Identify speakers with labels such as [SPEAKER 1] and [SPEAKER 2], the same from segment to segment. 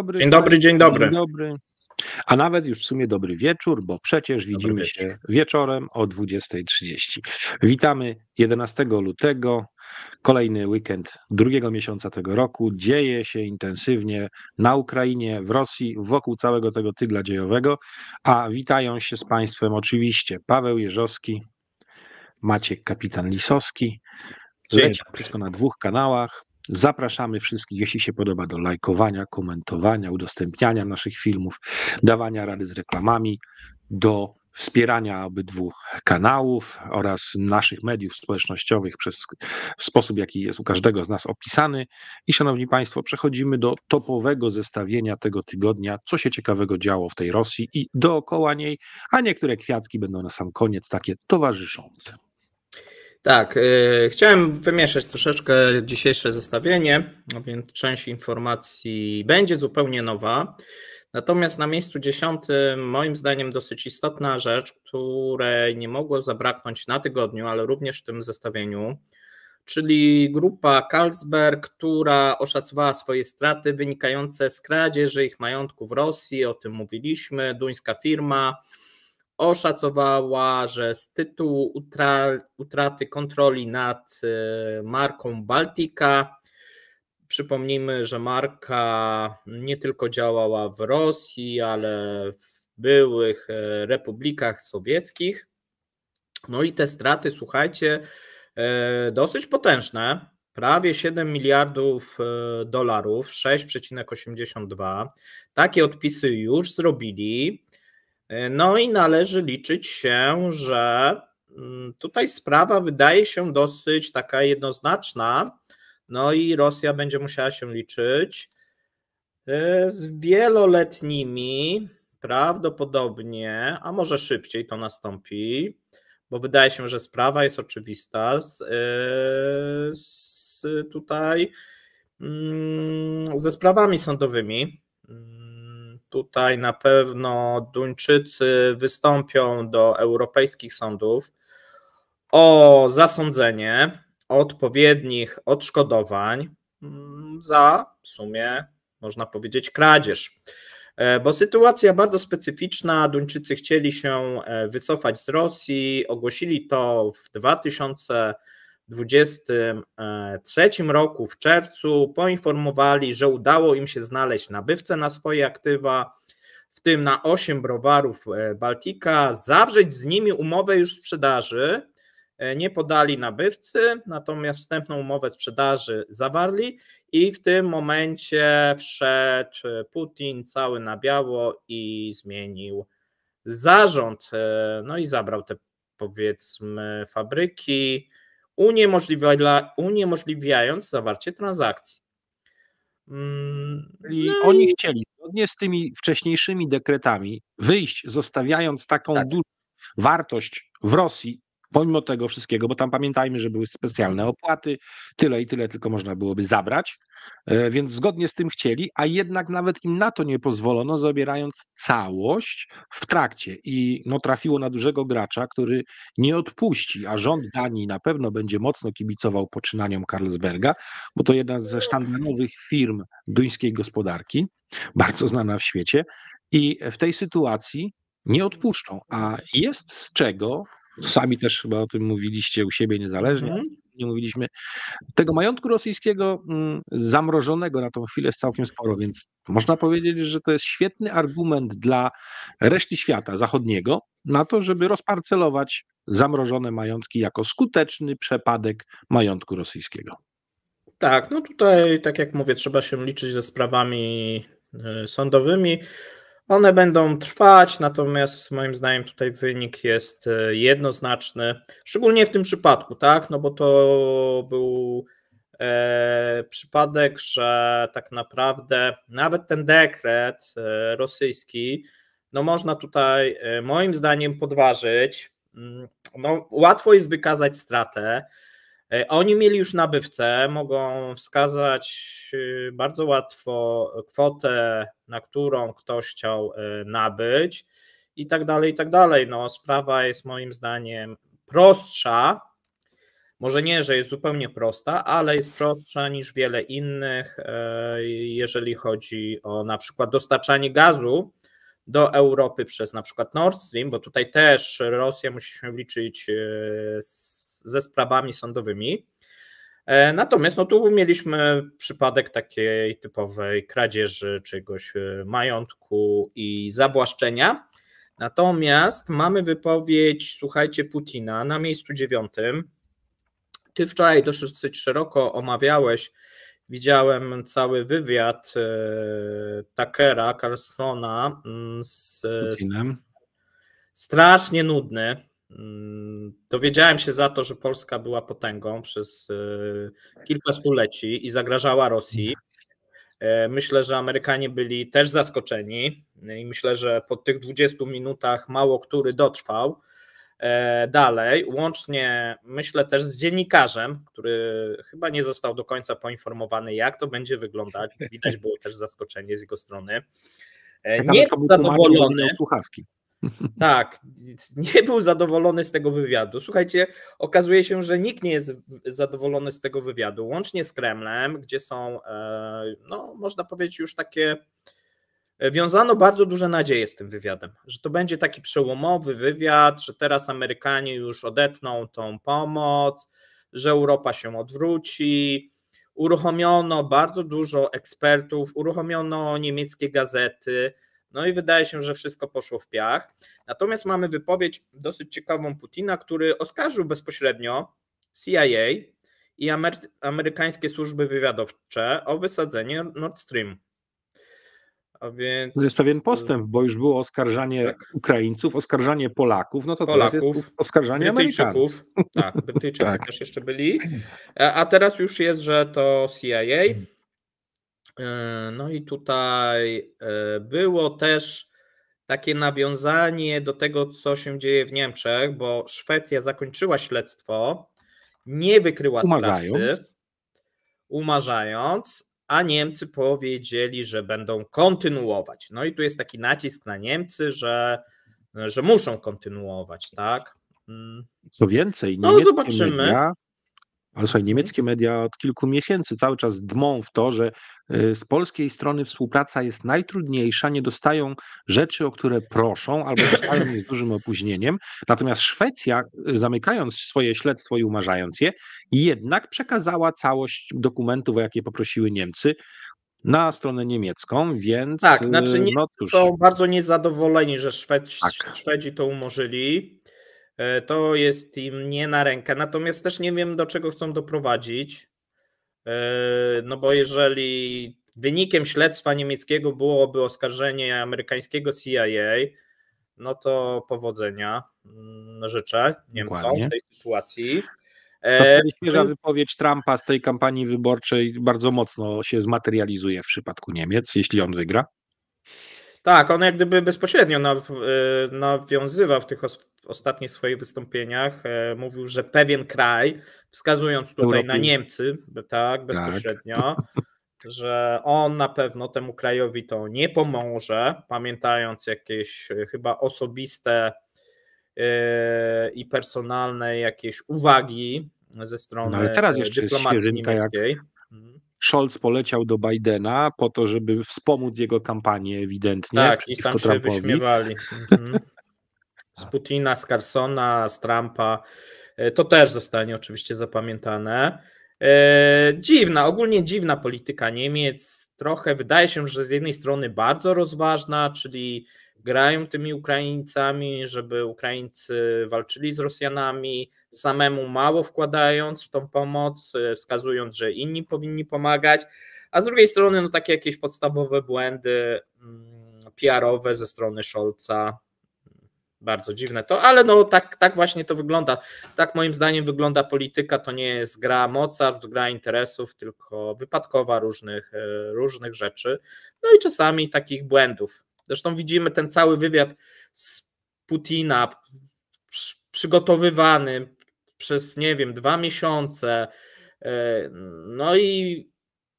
[SPEAKER 1] dobry. Dzień tak, dobry, dzień dobry. Dzień dobry. A nawet już w sumie dobry wieczór, bo przecież widzimy się wieczorem o 20.30. Witamy 11 lutego, kolejny weekend drugiego miesiąca tego roku. Dzieje się intensywnie na Ukrainie, w Rosji, wokół całego tego tygla dziejowego. A witają się z Państwem oczywiście Paweł Jeżowski, Maciek Kapitan Lisowski. Leci wszystko na dwóch kanałach. Zapraszamy wszystkich, jeśli się podoba, do lajkowania, komentowania, udostępniania naszych filmów, dawania rady z reklamami, do wspierania obydwu kanałów oraz naszych mediów społecznościowych przez, w sposób, jaki jest u każdego z nas opisany. I szanowni Państwo, przechodzimy do topowego zestawienia tego tygodnia, co się ciekawego działo w tej Rosji i dookoła niej, a niektóre kwiatki będą na sam koniec takie towarzyszące.
[SPEAKER 2] Tak, y, chciałem wymieszać troszeczkę dzisiejsze zestawienie, no więc część informacji będzie zupełnie nowa. Natomiast na miejscu dziesiątym, moim zdaniem, dosyć istotna rzecz, której nie mogło zabraknąć na tygodniu, ale również w tym zestawieniu, czyli grupa Carlsberg, która oszacowała swoje straty wynikające z kradzieży ich majątku w Rosji, o tym mówiliśmy, duńska firma oszacowała, że z tytułu utra, utraty kontroli nad e, marką Baltika, przypomnijmy, że marka nie tylko działała w Rosji, ale w byłych e, republikach sowieckich. No i te straty, słuchajcie, e, dosyć potężne. Prawie 7 miliardów dolarów, 6,82. Takie odpisy już zrobili. E, no i należy liczyć się, że mm, tutaj sprawa wydaje się dosyć taka jednoznaczna. No i Rosja będzie musiała się liczyć e, z wieloletnimi, prawdopodobnie, a może szybciej to nastąpi, bo wydaje się, że sprawa jest oczywista z, z e, tutaj mm, ze sprawami sądowymi mm, tutaj na pewno Duńczycy wystąpią do europejskich sądów o zasądzenie odpowiednich odszkodowań mm, za w sumie, można powiedzieć, kradzież. E, bo sytuacja bardzo specyficzna. Duńczycy chcieli się e, wycofać z Rosji, ogłosili to w 2000 2023 e, roku w czerwcu poinformowali, że udało im się znaleźć nabywcę na swoje aktywa, w tym na 8 browarów e, Baltika, zawrzeć z nimi umowę już sprzedaży. E, nie podali nabywcy, natomiast wstępną umowę sprzedaży zawarli i w tym momencie wszedł Putin cały na biało i zmienił zarząd. No i zabrał te powiedzmy fabryki uniemożliwia, uniemożliwiając zawarcie transakcji.
[SPEAKER 1] Mm, I no oni i... chcieli, zgodnie z tymi wcześniejszymi dekretami, wyjść, zostawiając taką tak. dużą wartość w Rosji Pomimo tego wszystkiego, bo tam pamiętajmy, że były specjalne opłaty, tyle i tyle tylko można byłoby zabrać, e, więc zgodnie z tym chcieli, a jednak nawet im na to nie pozwolono, zabierając całość w trakcie. I no, trafiło na dużego gracza, który nie odpuści, a rząd Danii na pewno będzie mocno kibicował poczynaniom Carlsberga, bo to jedna ze sztandarowych firm duńskiej gospodarki, bardzo znana w świecie. I w tej sytuacji nie odpuszczą, a jest z czego Sami też chyba o tym mówiliście u siebie niezależnie. Mm. Nie mówiliśmy. Tego majątku rosyjskiego mm, zamrożonego na tą chwilę jest całkiem sporo, więc można powiedzieć, że to jest świetny argument dla reszty świata zachodniego na to, żeby rozparcelować zamrożone majątki jako skuteczny przepadek majątku rosyjskiego.
[SPEAKER 2] Tak, no tutaj, tak jak mówię, trzeba się liczyć ze sprawami e, sądowymi. One będą trwać, natomiast moim zdaniem tutaj wynik jest e, jednoznaczny, szczególnie w tym przypadku, tak? No bo to był e, przypadek, że tak naprawdę nawet ten dekret e, rosyjski, no można tutaj e, moim zdaniem podważyć. Mm, no, łatwo jest wykazać stratę. E, oni mieli już nabywcę, mogą wskazać e, bardzo łatwo kwotę, na którą ktoś chciał e, nabyć i tak dalej, i tak dalej. No, sprawa jest moim zdaniem prostsza. Może nie, że jest zupełnie prosta, ale jest prostsza niż wiele innych, jeżeli chodzi o na przykład dostarczanie gazu do Europy przez na przykład Nord Stream, bo tutaj też Rosja musi się liczyć z ze sprawami sądowymi. E, natomiast no, tu mieliśmy przypadek takiej typowej kradzieży czegoś e, majątku i zawłaszczenia. Natomiast mamy wypowiedź, słuchajcie, Putina na miejscu dziewiątym. Ty wczoraj dosyć szeroko omawiałeś, widziałem cały wywiad e, Takera Carlsona mm, z Putinem. Strasznie nudny Dowiedziałem się za to, że Polska była potęgą przez e, kilka stuleci i zagrażała Rosji. E, myślę, że Amerykanie byli też zaskoczeni i myślę, że po tych 20 minutach mało który dotrwał e, dalej, łącznie myślę też z dziennikarzem, który chyba nie został do końca poinformowany, jak to będzie wyglądać. Widać było też zaskoczenie z jego strony. Nie zadowolony. Słuchawki. Tak, nie był zadowolony z tego wywiadu. Słuchajcie, okazuje się, że nikt nie jest zadowolony z tego wywiadu, łącznie z Kremlem, gdzie są, e, no, można powiedzieć, już takie. E, wiązano bardzo duże nadzieje z tym wywiadem, że to będzie taki przełomowy wywiad, że teraz Amerykanie już odetną tą pomoc, że Europa się odwróci. Uruchomiono bardzo dużo ekspertów, uruchomiono niemieckie gazety no i wydaje się, że wszystko poszło w piach. Natomiast mamy wypowiedź dosyć ciekawą Putina, który oskarżył bezpośrednio CIA i Amery amerykańskie służby wywiadowcze o wysadzenie Nord Stream. A więc... To jest pewien postęp,
[SPEAKER 1] bo już było oskarżanie tak. Ukraińców, oskarżanie Polaków, no to Polaków, teraz jest oskarżanie Brytyjczyków.
[SPEAKER 2] Amerykanów. Tak, Brytyjczycy tak. też jeszcze byli. A teraz już jest, że to CIA. Mhm. E, no i tutaj e, było też takie nawiązanie do tego, co się dzieje w Niemczech, bo Szwecja zakończyła śledztwo, nie wykryła umarzając. sprawcy, umarzając, a Niemcy powiedzieli, że będą kontynuować. No i tu jest taki nacisk na Niemcy, że, że muszą kontynuować, tak? Mm.
[SPEAKER 1] Co więcej, no zobaczymy. Media ale słuchaj, mhm. niemieckie media od kilku miesięcy cały czas dmą w to, że y, z polskiej strony współpraca jest najtrudniejsza, nie dostają rzeczy, o które proszą, albo dostają je z dużym opóźnieniem. Natomiast Szwecja, y, zamykając swoje śledztwo i umarzając je, jednak przekazała całość dokumentów, o jakie poprosiły Niemcy na stronę niemiecką, więc. Tak, znaczy y, nie, no cóż. są
[SPEAKER 2] bardzo niezadowoleni, że Szwedzi, tak. Szwedzi to umorzyli. E, to jest im nie na rękę. Natomiast też nie wiem, do czego chcą doprowadzić. E, no bo jeżeli wynikiem śledztwa niemieckiego byłoby oskarżenie amerykańskiego CIA, no to powodzenia mm, życzę Niemcom Dokładnie. w tej sytuacji. E, świeża wypowiedź
[SPEAKER 1] Trumpa z tej kampanii wyborczej bardzo mocno się zmaterializuje w przypadku Niemiec, jeśli on wygra.
[SPEAKER 2] Tak, on jak gdyby bezpośrednio naw, y, nawiązywał w tych ostatnich swoich wystąpieniach. E, mówił, że pewien kraj, wskazując tutaj na Niemcy, tak, tak, bezpośrednio, tak. że on na pewno temu krajowi to nie pomoże, pamiętając jakieś e, chyba osobiste e, i personalne jakieś uwagi ze no, strony no, ale teraz jeszcze dyplomacji niemieckiej. Jak
[SPEAKER 1] Scholz poleciał do Bidena po to, żeby wspomóc jego kampanię ewidentnie.
[SPEAKER 2] Tak, i tam się wyśmiewali. Mhm. Z Putina, z Carsona, z Trumpa. E, to też zostanie oczywiście zapamiętane. E, dziwna, ogólnie dziwna polityka Niemiec. Trochę wydaje się, że z jednej strony bardzo rozważna, czyli grają tymi Ukraińcami, żeby Ukraińcy walczyli z Rosjanami, samemu mało wkładając w tą pomoc, e, wskazując, że inni powinni pomagać, a z drugiej strony no takie jakieś podstawowe błędy mm, PR-owe ze strony Scholza. Bardzo dziwne to, ale no tak, tak właśnie to wygląda. Tak moim zdaniem wygląda polityka, to nie jest gra mocarstw, gra interesów, tylko wypadkowa różnych, e, różnych rzeczy, no i czasami takich błędów. Zresztą widzimy ten cały wywiad z Putina przygotowywany, przez, nie wiem, dwa miesiące. E, no i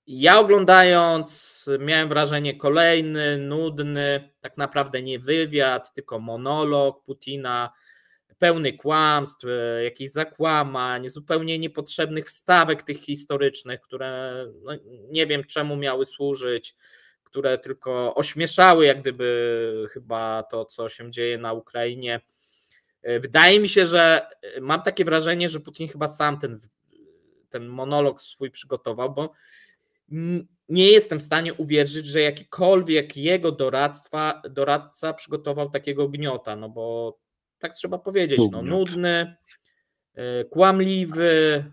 [SPEAKER 2] ja oglądając, miałem wrażenie kolejny, nudny, tak naprawdę nie wywiad, tylko monolog Putina, pełny kłamstw, e, jakichś zakłamań, zupełnie niepotrzebnych wstawek tych historycznych, które no, nie wiem czemu miały służyć, które tylko ośmieszały jak gdyby chyba to, co się dzieje na Ukrainie. E, wydaje mi się, że e, mam takie wrażenie, że Putin chyba sam ten, ten monolog swój przygotował, bo nie jestem w stanie uwierzyć, że jakikolwiek jego doradztwa, doradca przygotował takiego gniota, no bo tak trzeba powiedzieć, no, nudny, e, kłamliwy,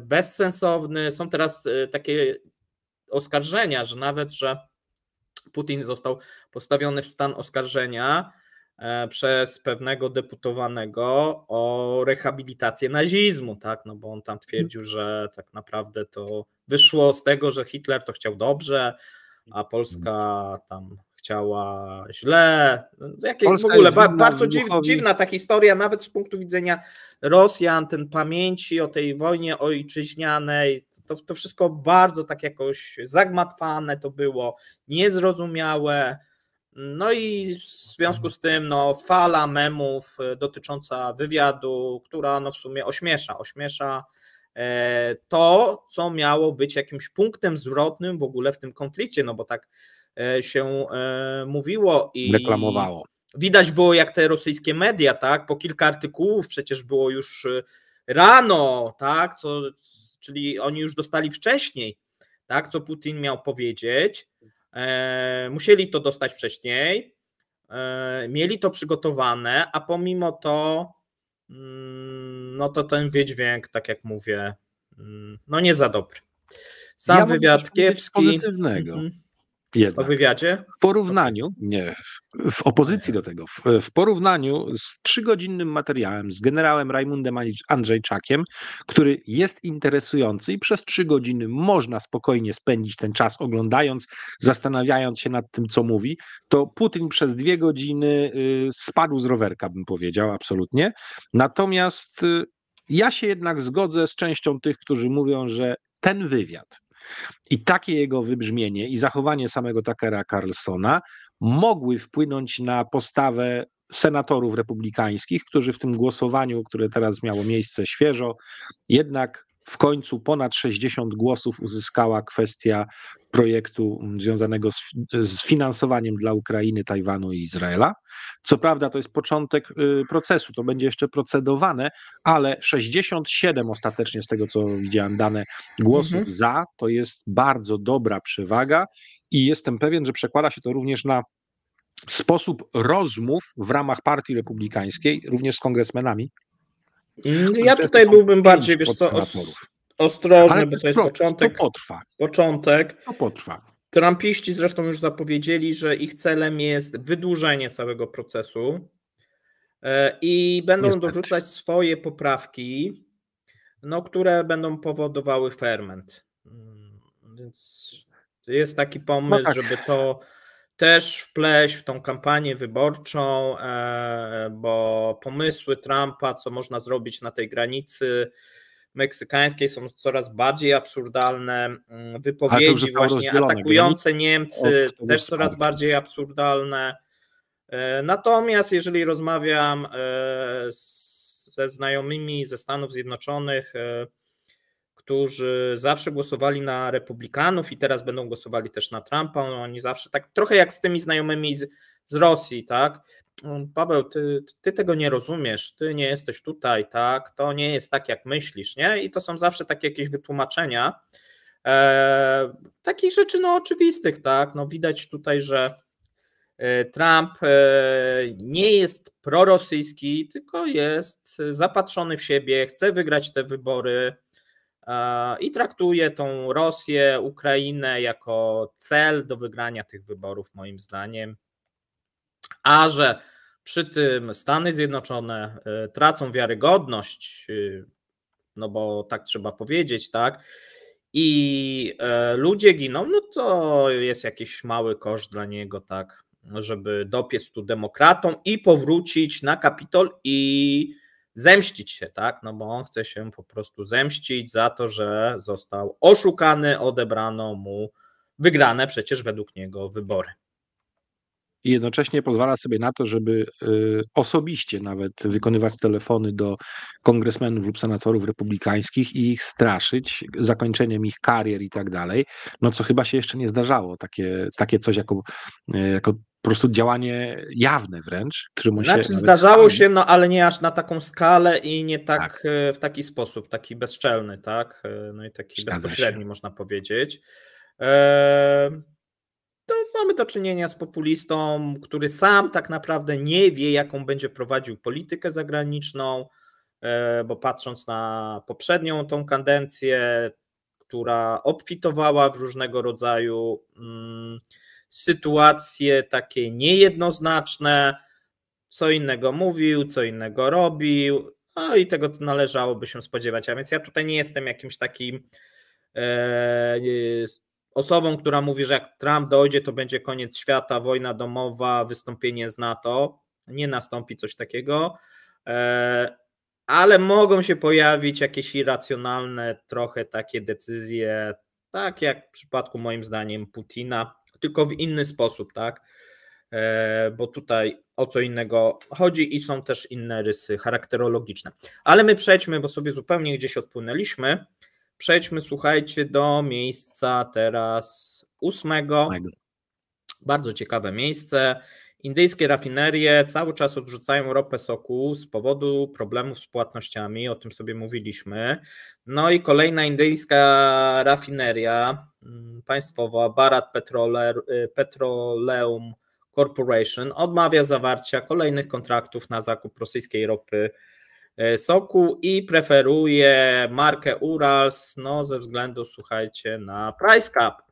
[SPEAKER 2] bezsensowny. Są teraz takie oskarżenia, że nawet, że Putin został postawiony w stan oskarżenia E, przez pewnego deputowanego o rehabilitację nazizmu, tak? No bo on tam twierdził, że tak naprawdę to wyszło z tego, że Hitler to chciał dobrze, a Polska tam chciała źle. Jakie, w ogóle ba, bardzo dziw, dziwna ta historia, nawet z punktu widzenia Rosjan, ten pamięci o tej wojnie ojczyźnianej, to, to wszystko bardzo tak jakoś zagmatwane to było, niezrozumiałe no i w związku z tym no, fala memów e, dotycząca wywiadu, która no, w sumie ośmiesza, ośmiesza e, to, co miało być jakimś punktem zwrotnym w ogóle w tym konflikcie, no bo tak e, się mówiło i reklamowało. Widać było, jak te rosyjskie media, tak, po kilka artykułów przecież było już rano, tak, co, czyli oni już dostali wcześniej, tak, co Putin miał powiedzieć. E, musieli to dostać wcześniej, e, mieli to przygotowane, a pomimo to, mm, no to ten wydźwięk, tak jak mówię, mm, no nie za dobry. Sam ja wywiad kiepski. Pozytywnego. Mhm. Jednak. O wywiadzie? W porównaniu,
[SPEAKER 1] nie, w opozycji do tego, w, w porównaniu z trzygodzinnym materiałem z generałem Rajmundem Andrzejczakiem, który jest interesujący i przez trzy godziny można spokojnie spędzić ten czas oglądając, zastanawiając się nad tym, co mówi, to Putin przez dwie godziny y, spadł z rowerka, bym powiedział, absolutnie. Natomiast y, ja się jednak zgodzę z częścią tych, którzy mówią, że ten wywiad, i takie jego wybrzmienie i zachowanie samego Takera Carlsona mogły wpłynąć na postawę senatorów republikańskich, którzy w tym głosowaniu, które teraz miało miejsce świeżo, jednak w końcu ponad 60 głosów uzyskała kwestia projektu związanego z, z, finansowaniem dla Ukrainy, Tajwanu i Izraela. Co prawda, to jest początek y, procesu, to będzie jeszcze procedowane, ale 67 ostatecznie, z tego co widziałem, dane głosów mhm. za, to jest bardzo dobra przewaga i jestem pewien, że przekłada się to również na sposób rozmów w ramach Partii Republikańskiej, również z kongresmenami no, ja tutaj
[SPEAKER 2] byłbym bardziej, wiesz co, ostrożny, Ale bo to jest początek. To potrwa. Początek. To potrwa. Trumpiści zresztą już zapowiedzieli, że ich celem jest wydłużenie całego procesu e, i będą Niestety. dorzucać swoje poprawki, no, które będą powodowały ferment. Mm, więc jest taki pomysł, no tak. żeby to też wpleść w tą kampanię wyborczą, e, bo pomysły Trumpa, co można zrobić na tej granicy meksykańskiej, są coraz bardziej absurdalne. Mm, wypowiedzi właśnie atakujące Niemcy też coraz bardziej absurdalne. E, natomiast jeżeli rozmawiam e, ze znajomymi ze Stanów Zjednoczonych, którzy zawsze głosowali na republikanów i teraz będą głosowali też na Trumpa. No, oni zawsze tak trochę jak z tymi znajomymi z, z Rosji, tak? No, Paweł, ty, ty tego nie rozumiesz, ty nie jesteś tutaj, tak? To nie jest tak, jak myślisz, nie? I to są zawsze takie jakieś wytłumaczenia. E, takich rzeczy, no oczywistych, tak? No widać tutaj, że e, Trump e, nie jest prorosyjski, tylko jest zapatrzony w siebie, chce wygrać te wybory. E, i traktuje tą Rosję, Ukrainę jako cel do wygrania tych wyborów, moim zdaniem. A że przy tym Stany Zjednoczone e, tracą wiarygodność, e, no bo tak trzeba powiedzieć, tak, i ludzie giną, no to jest jakiś mały koszt dla niego, tak, żeby dopiec tu demokratom i powrócić na Kapitol i zemścić się, tak? No bo on chce się po prostu zemścić za to, że został oszukany, odebrano mu wygrane przecież według niego wybory
[SPEAKER 1] i jednocześnie pozwala sobie na to, żeby y, osobiście nawet wykonywać telefony do kongresmenów lub senatorów republikańskich i ich straszyć zakończeniem ich karier i tak dalej, no co chyba się jeszcze nie zdarzało, takie, takie coś jako, y, jako po prostu działanie jawne wręcz. które znaczy się zdarzało się,
[SPEAKER 2] no ale nie aż na taką skalę i nie tak, tak. Y, w taki sposób, taki bezczelny, tak? No i taki Zgadza bezpośredni się. można powiedzieć. Eee to mamy do czynienia z populistą, który sam tak naprawdę nie wie, jaką będzie prowadził politykę zagraniczną, e, bo patrząc na poprzednią tą kadencję, która obfitowała w różnego rodzaju mm, sytuacje takie niejednoznaczne, co innego mówił, co innego robił, no i tego należałoby się spodziewać. A więc ja tutaj nie jestem jakimś takim e, osobą, która mówi, że jak Trump dojdzie, to będzie koniec świata, wojna domowa, wystąpienie z NATO. Nie nastąpi coś takiego, e, ale mogą się pojawić jakieś irracjonalne, trochę takie decyzje, tak jak w przypadku moim zdaniem Putina, tylko w inny sposób, tak? E, bo tutaj o co innego chodzi i są też inne rysy charakterologiczne. Ale my przejdźmy, bo sobie zupełnie gdzieś odpłynęliśmy Przejdźmy, słuchajcie, do miejsca teraz ósmego. Bardzo ciekawe miejsce. Indyjskie rafinerie cały czas odrzucają ropę soku z powodu problemów z płatnościami, o tym sobie mówiliśmy. No i kolejna indyjska rafineria mm, państwowa, Bharat y, Petroleum Corporation, odmawia zawarcia kolejnych kontraktów na zakup rosyjskiej ropy E, soku i preferuję markę Urals no, ze względu, słuchajcie, na price cap,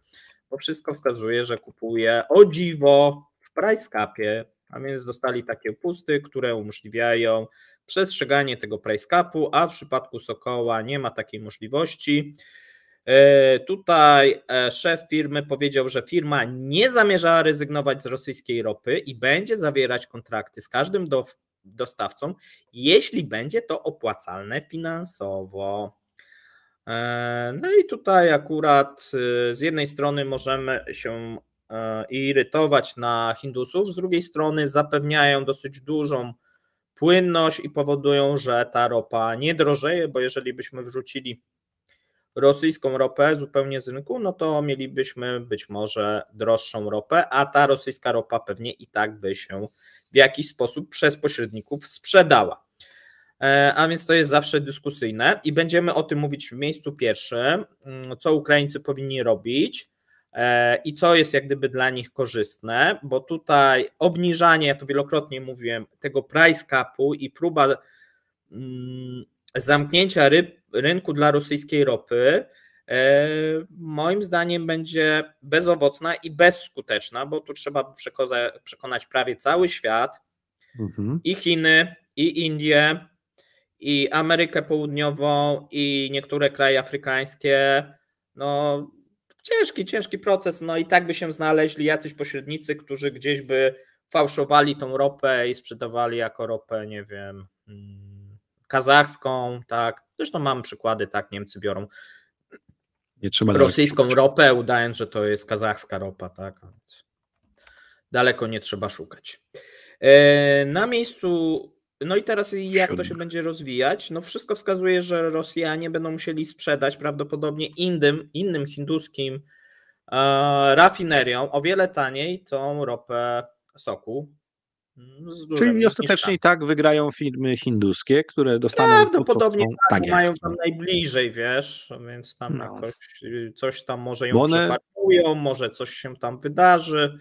[SPEAKER 2] bo wszystko wskazuje, że kupuję o dziwo w price capie, a więc dostali takie upusty, które umożliwiają przestrzeganie tego price capu, a w przypadku Sokoła nie ma takiej możliwości. E, tutaj e, szef firmy powiedział, że firma nie zamierza rezygnować z rosyjskiej ropy i będzie zawierać kontrakty z każdym dostawcom, jeśli będzie to opłacalne finansowo. E, no i tutaj akurat y, z jednej strony możemy się e, irytować na Hindusów, z drugiej strony zapewniają dosyć dużą płynność i powodują, że ta ropa nie drożeje, bo jeżeli byśmy wrzucili rosyjską ropę zupełnie z rynku, no to mielibyśmy być może droższą ropę, a ta rosyjska ropa pewnie i tak by się w jakiś sposób przez pośredników sprzedała. E, a więc to jest zawsze dyskusyjne i będziemy o tym mówić w miejscu pierwszym, mm, co Ukraińcy powinni robić e, i co jest jak gdyby dla nich korzystne, bo tutaj obniżanie, ja to wielokrotnie mówiłem, tego price capu i próba mm, zamknięcia rynku dla rosyjskiej ropy E, moim zdaniem będzie bezowocna i bezskuteczna, bo tu trzeba przekonać prawie cały świat mhm. i Chiny, i Indie, i Amerykę Południową, i niektóre kraje afrykańskie. No, ciężki, ciężki proces. No i tak by się znaleźli jacyś pośrednicy, którzy gdzieś by fałszowali tą ropę i sprzedawali jako ropę, nie wiem, mm, kazachską, tak. Zresztą mamy przykłady, tak, Niemcy biorą nie trzeba rosyjską ropę, udając, że to jest kazachska ropa, tak? Daleko nie trzeba szukać. E, na miejscu no i teraz jak to się będzie rozwijać? No wszystko wskazuje, że Rosjanie będą musieli sprzedać prawdopodobnie innym, innym hinduskim e, rafinerią o wiele taniej tą ropę soku no, Czyli ostatecznie
[SPEAKER 1] i tak wygrają firmy hinduskie, które dostaną. Prawdopodobnie to, tak, tak mają
[SPEAKER 2] tam najbliżej, wiesz, więc tam no. jakoś, y, coś tam może ją one... może coś się tam wydarzy.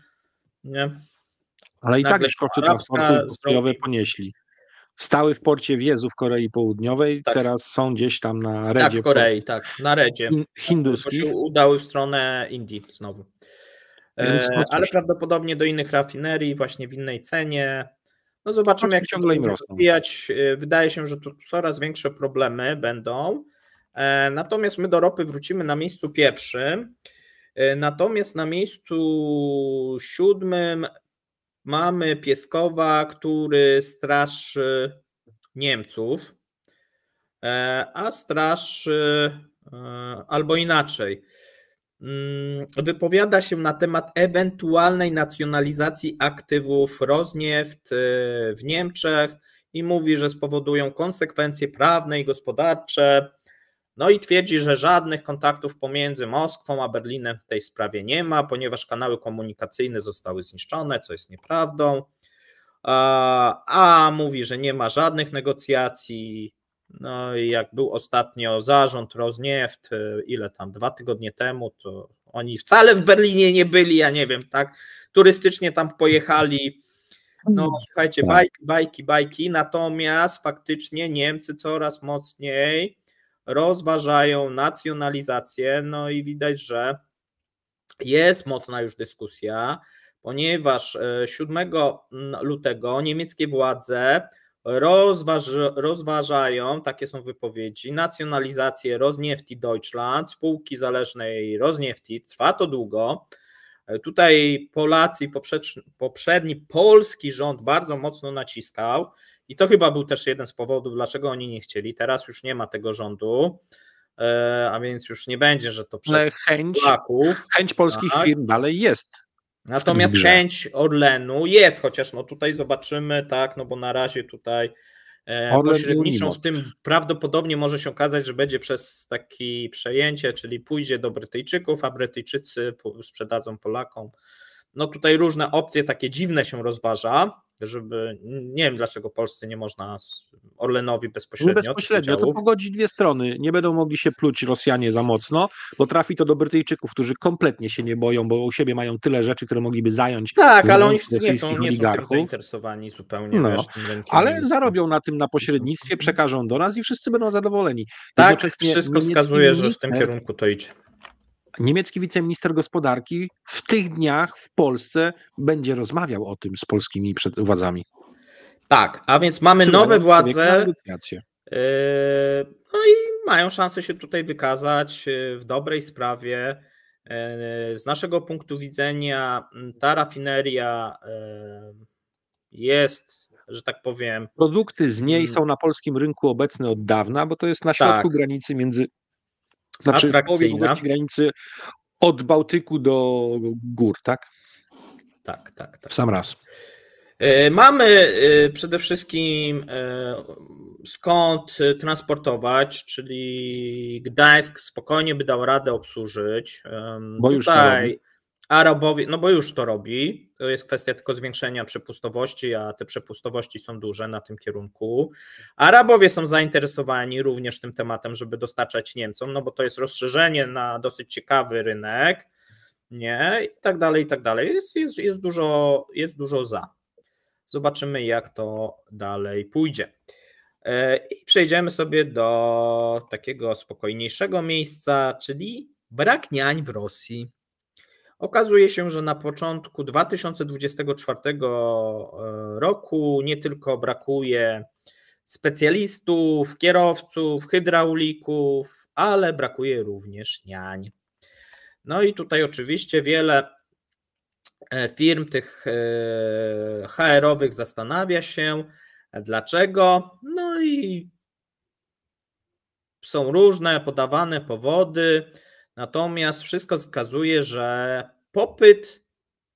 [SPEAKER 2] Nie? Ale i tak już koszty transportu kolejowe
[SPEAKER 1] ponieśli. Stały w porcie Wiezu w Korei Południowej, tak. teraz są gdzieś tam na Redzie. Tak, w Korei, tak,
[SPEAKER 2] na Redzie. Hinduskich. Udały w stronę Indii znowu.
[SPEAKER 1] E, no ale
[SPEAKER 2] prawdopodobnie do innych rafinerii, właśnie w innej cenie. No zobaczymy, jak się będzie rozwijać. E, wydaje się, że tu coraz większe problemy będą. E, natomiast my do ropy wrócimy na miejscu pierwszym. Natomiast na miejscu siódmym mamy Pieskowa, który straszy Niemców, a straszy albo inaczej. Mm, wypowiada się na temat ewentualnej nacjonalizacji aktywów Rozniewt y, w Niemczech i mówi, że spowodują konsekwencje prawne i gospodarcze. No i twierdzi, że żadnych kontaktów pomiędzy Moskwą a Berlinem w tej sprawie nie ma, ponieważ kanały komunikacyjne zostały zniszczone, co jest nieprawdą. a mówi, że nie ma żadnych negocjacji, no i jak był ostatnio zarząd Rosnieft, y, ile tam, dwa tygodnie temu, to oni wcale w Berlinie nie byli, ja nie wiem, tak? Turystycznie tam pojechali. No mhm. słuchajcie, tak. bajki, bajki, bajki. Natomiast faktycznie Niemcy coraz mocniej rozważają nacjonalizację, no i widać, że jest mocna już dyskusja, ponieważ 7 y, mm, lutego niemieckie władze Rozważ, rozważają, takie są wypowiedzi, nacjonalizację rozniewty Deutschland, spółki zależnej rozniewty trwa to długo. Tutaj Polacy, poprzedni, poprzedni polski rząd bardzo mocno naciskał i to chyba był też jeden z powodów, dlaczego oni nie chcieli. Teraz już nie ma tego rządu, e, a więc już nie będzie, że to przez chęć, Polaków. Chęć polskich tak. firm dalej jest. Natomiast chęć Orlenu jest, chociaż no tutaj zobaczymy, tak, no bo na razie tutaj pośredniczą e, no, w tym prawdopodobnie może się okazać, że będzie przez takie przejęcie, czyli pójdzie do Brytyjczyków, a Brytyjczycy sprzedadzą Polakom. No tutaj różne opcje takie dziwne się rozważa żeby nie wiem dlaczego Polsce nie można Orlenowi bezpośrednio. Nie bezpośrednio, to
[SPEAKER 1] pogodzi dwie strony. Nie będą mogli się pluć Rosjanie za mocno, bo trafi to do Brytyjczyków, którzy kompletnie się nie boją, bo u siebie mają tyle rzeczy, które mogliby zająć. Tak, ale oni nie są, nie są tym
[SPEAKER 2] zainteresowani zupełnie. No, wiesz, ale
[SPEAKER 1] zarobią na tym na pośrednictwie, przekażą do nas i wszyscy będą zadowoleni. Tak, wszystko wskazuje, że w tym kierunku to idzie niemiecki wiceminister gospodarki w tych dniach w Polsce będzie rozmawiał o tym z polskimi władzami.
[SPEAKER 2] Tak, a więc mamy nowe władze. Yy, no i mają szansę się tutaj wykazać yy, w dobrej sprawie. Yy, z naszego punktu widzenia mm, ta rafineria jest, że tak powiem.
[SPEAKER 1] Produkty z niej mm. są na polskim rynku obecne od dawna, bo to jest na środku tak. granicy między
[SPEAKER 2] znaczy w długości granicy od Bałtyku do gór, tak? Tak, tak. tak. W sam raz. E, mamy e, przede wszystkim e, skąd transportować, czyli Gdańsk spokojnie by dał radę obsłużyć. Bo Tutaj Arabowie, no bo już to robi, to jest kwestia tylko zwiększenia przepustowości, a te przepustowości są duże na tym kierunku. Arabowie są zainteresowani również tym tematem, żeby dostarczać Niemcom, no bo to jest rozszerzenie na dosyć ciekawy rynek, nie, i tak dalej, i tak dalej. Jest, jest, jest, dużo, jest dużo za. Zobaczymy, jak to dalej pójdzie. E, I przejdziemy sobie do takiego spokojniejszego miejsca, czyli brak niań w Rosji. Okazuje się, że na początku 2024 e, roku nie tylko brakuje specjalistów, kierowców, hydraulików, ale brakuje również niań. No i tutaj oczywiście wiele e, firm tych e, HR-owych zastanawia się, dlaczego. No i są różne podawane powody. Natomiast wszystko wskazuje, że popyt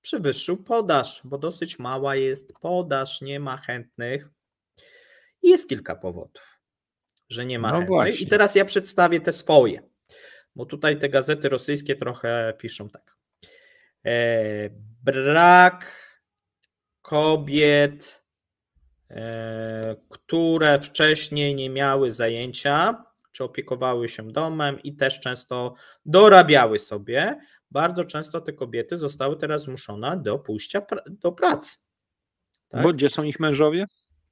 [SPEAKER 2] przewyższył podaż, bo dosyć mała jest podaż, nie ma chętnych. I jest kilka powodów, że nie ma no chętnych. Właśnie. I teraz ja przedstawię te swoje, bo tutaj te gazety rosyjskie trochę piszą tak. E, brak kobiet, e, które wcześniej nie miały zajęcia, czy opiekowały się domem i też często dorabiały sobie, bardzo często te kobiety zostały teraz zmuszone do pójścia do pracy. Tak? Bo gdzie są ich mężowie?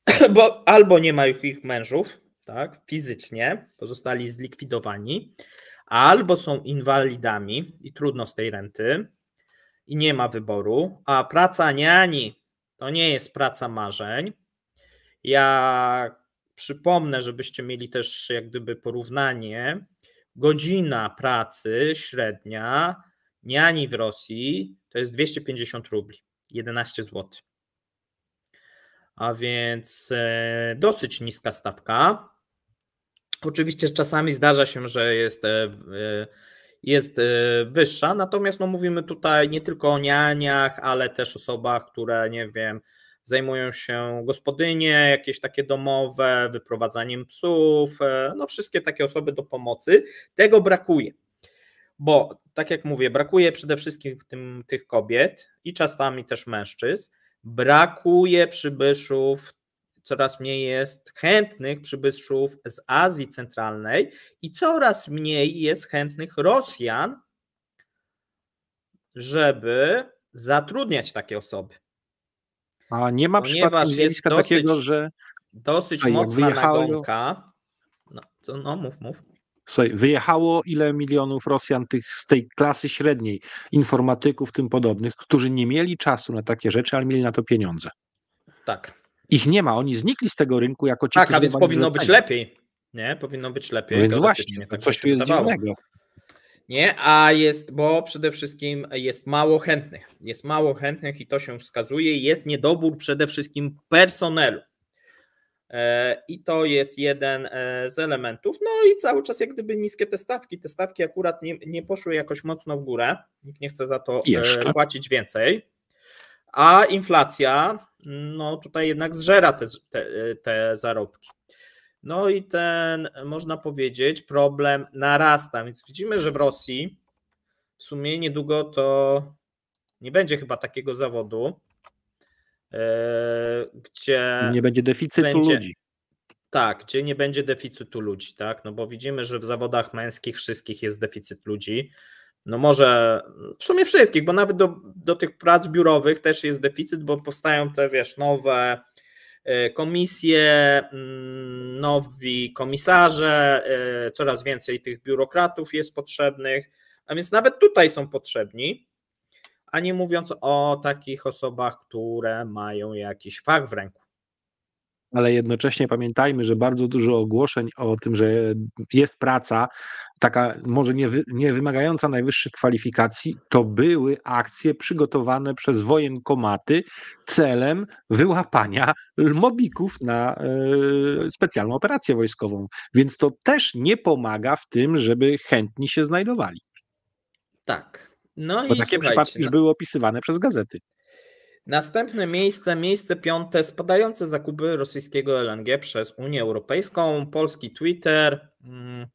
[SPEAKER 2] Bo albo nie ma ich, ich mężów, tak, fizycznie, pozostali zlikwidowani, albo są inwalidami i trudno z tej renty i nie ma wyboru, a praca niani to nie jest praca marzeń. Jak Przypomnę, żebyście mieli też jak gdyby porównanie. Godzina pracy średnia niani w Rosji to jest 250 rubli, 11 zł. A więc e, dosyć niska stawka. Oczywiście czasami zdarza się, że jest, e, e, jest wyższa, natomiast no mówimy tutaj nie tylko o nianiach, ale też osobach, które nie wiem, zajmują się gospodynie, jakieś takie domowe, wyprowadzaniem psów, e, no wszystkie takie osoby do pomocy. Tego brakuje, bo tak jak mówię, brakuje przede wszystkim tym, tych kobiet i czasami też mężczyzn. Brakuje przybyszów coraz mniej jest chętnych przybyszów z Azji Centralnej i coraz mniej jest chętnych Rosjan, żeby zatrudniać takie osoby.
[SPEAKER 1] A nie ma Ponieważ przypadku dosyć, takiego, że... Dosyć
[SPEAKER 2] A, mocna wyjechało... nagonka. No, no mów, mów.
[SPEAKER 1] Słuchaj, wyjechało ile milionów Rosjan tych, z tej klasy średniej, informatyków, tym podobnych, którzy nie mieli czasu na takie rzeczy, ale mieli na to pieniądze. Tak. Ich nie ma, oni znikli z tego rynku jako ci, Tak, a więc powinno zlecenia. być lepiej.
[SPEAKER 2] Nie, powinno być lepiej. No więc właśnie, tak coś tu jest dziwnego nie? A jest, bo przede wszystkim jest mało chętnych. Jest mało chętnych i to się wskazuje. Jest niedobór przede wszystkim personelu. E, I to jest jeden e, z elementów. No i cały czas jak gdyby niskie te stawki. Te stawki akurat nie, nie poszły jakoś mocno w górę. Nikt nie chce za to e, Jeszcze. płacić więcej. A inflacja, no tutaj jednak zżera te, te, te zarobki. No i ten, można powiedzieć, problem narasta. Więc widzimy, że w Rosji w sumie niedługo to nie będzie chyba takiego zawodu, e, gdzie. Nie będzie deficytu będzie, ludzi. Tak, gdzie nie będzie deficytu ludzi, tak? No bo widzimy, że w zawodach męskich wszystkich jest deficyt ludzi. No może w sumie wszystkich, bo nawet do, do tych prac biurowych też jest deficyt, bo powstają te, wiesz, nowe E, komisje, mm, nowi komisarze, e, coraz więcej tych biurokratów jest potrzebnych, a więc nawet tutaj są potrzebni, a nie mówiąc o takich osobach, które mają jakiś fach w ręku
[SPEAKER 1] ale jednocześnie pamiętajmy, że bardzo dużo ogłoszeń o tym, że jest praca, taka może nie, wy, nie wymagająca najwyższych kwalifikacji, to były akcje przygotowane przez wojenkomaty celem wyłapania mobików na y, specjalną operację wojskową. Więc to też nie pomaga w tym, żeby chętni się znajdowali.
[SPEAKER 2] Tak. No Bo i takie przypadki już no były
[SPEAKER 1] opisywane przez gazety.
[SPEAKER 2] Następne miejsce, miejsce piąte, spadające zakupy rosyjskiego LNG przez Unię Europejską, polski Twitter mm,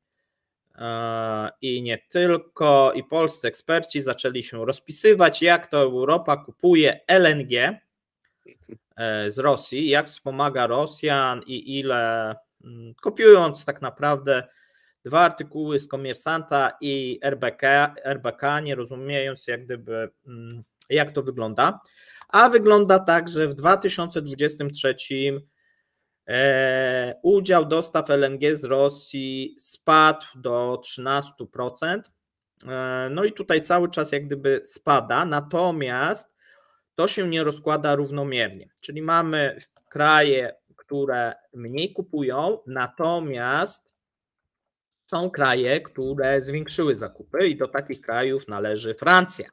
[SPEAKER 2] i nie tylko, i polscy eksperci zaczęli się rozpisywać, jak to Europa kupuje LNG e, z Rosji, jak wspomaga Rosjan i ile, mm, kopiując tak naprawdę dwa artykuły z Komersanta i RBK, RBK nie rozumiejąc jak gdyby, mm, jak to wygląda a wygląda tak, że w 2023 e, udział dostaw LNG z Rosji spadł do 13%. E, no i tutaj cały czas jak gdyby spada, natomiast to się nie rozkłada równomiernie. Czyli mamy kraje, które mniej kupują, natomiast są kraje, które zwiększyły zakupy i do takich krajów należy Francja.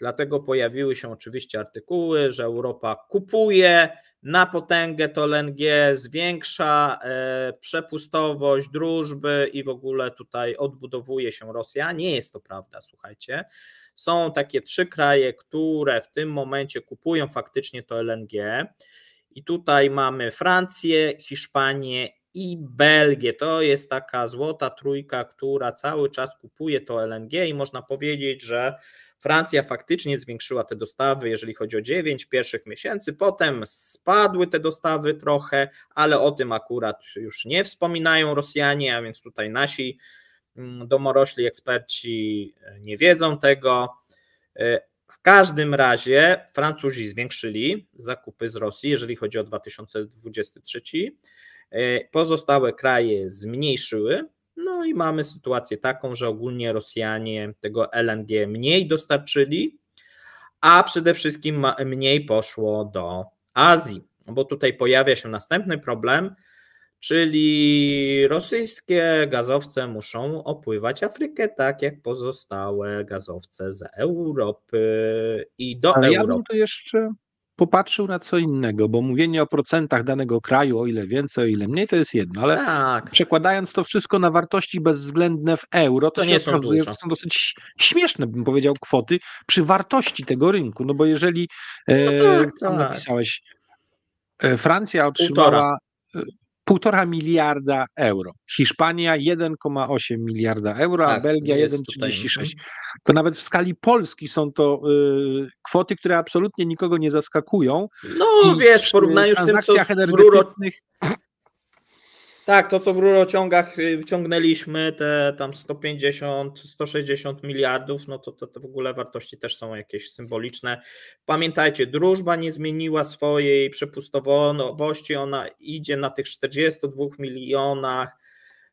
[SPEAKER 2] Dlatego pojawiły się oczywiście artykuły, że Europa kupuje na potęgę to LNG, zwiększa e, przepustowość, drużby i w ogóle tutaj odbudowuje się Rosja. Nie jest to prawda, słuchajcie. Są takie trzy kraje, które w tym momencie kupują faktycznie to LNG. I tutaj mamy Francję, Hiszpanię i Belgię. To jest taka złota trójka, która cały czas kupuje to LNG i można powiedzieć, że Francja faktycznie zwiększyła te dostawy, jeżeli chodzi o 9 pierwszych miesięcy, potem spadły te dostawy trochę, ale o tym akurat już nie wspominają Rosjanie, a więc tutaj nasi mm, domorośli eksperci e, nie wiedzą tego. E, w każdym razie Francuzi zwiększyli zakupy z Rosji, jeżeli chodzi o 2023. E, pozostałe kraje zmniejszyły no i mamy sytuację taką, że ogólnie Rosjanie tego LNG mniej dostarczyli, a przede wszystkim mniej poszło do Azji, bo tutaj pojawia się następny problem, czyli rosyjskie gazowce muszą opływać Afrykę tak jak pozostałe gazowce z Europy i do Ale Europy. Ja bym jeszcze
[SPEAKER 1] popatrzył na co innego, bo mówienie o procentach danego kraju, o ile więcej, o ile mniej, to jest jedno, ale tak. przekładając to wszystko na wartości bezwzględne w euro, to, to nie są, okazuje, że są dosyć śmieszne, bym powiedział, kwoty przy wartości tego rynku, no bo jeżeli no e, tak, e, tak. napisałeś, e, Francja otrzymała Półtora e, 1,5 miliarda euro. Hiszpania 1,8 miliarda euro, tak, a Belgia 1,36. Mhm. To nawet w skali Polski są to y, kwoty, które absolutnie nikogo nie zaskakują. No I wiesz, w porównaniu z tym, co w rurociągach
[SPEAKER 2] tak, to co w rurociągach y, ciągnęliśmy, te tam 150-160 miliardów, no to, to, to w ogóle wartości też są jakieś symboliczne. Pamiętajcie, drużba nie zmieniła swojej przepustowości, ona idzie na tych 42 milionach,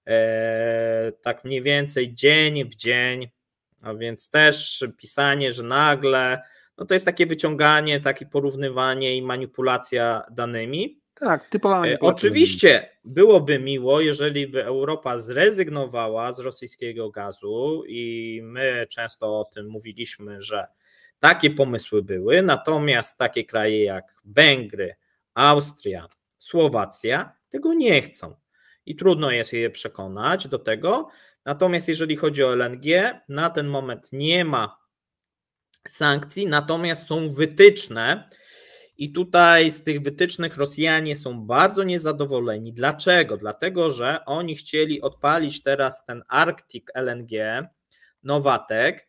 [SPEAKER 2] e, tak mniej więcej dzień w dzień, a więc też pisanie, że nagle, no to jest takie wyciąganie, takie porównywanie i manipulacja danymi.
[SPEAKER 1] Tak, typowa manipulacja. E, oczywiście
[SPEAKER 2] byłoby miło, jeżeli by Europa zrezygnowała z rosyjskiego gazu i my często o tym mówiliśmy, że takie pomysły były, natomiast takie kraje jak Węgry, Austria, Słowacja tego nie chcą i trudno jest je przekonać do tego. Natomiast jeżeli chodzi o LNG, na ten moment nie ma sankcji, natomiast są wytyczne, i tutaj z tych wytycznych Rosjanie są bardzo niezadowoleni. Dlaczego? Dlatego, że oni chcieli odpalić teraz ten Arctic LNG, Nowatek,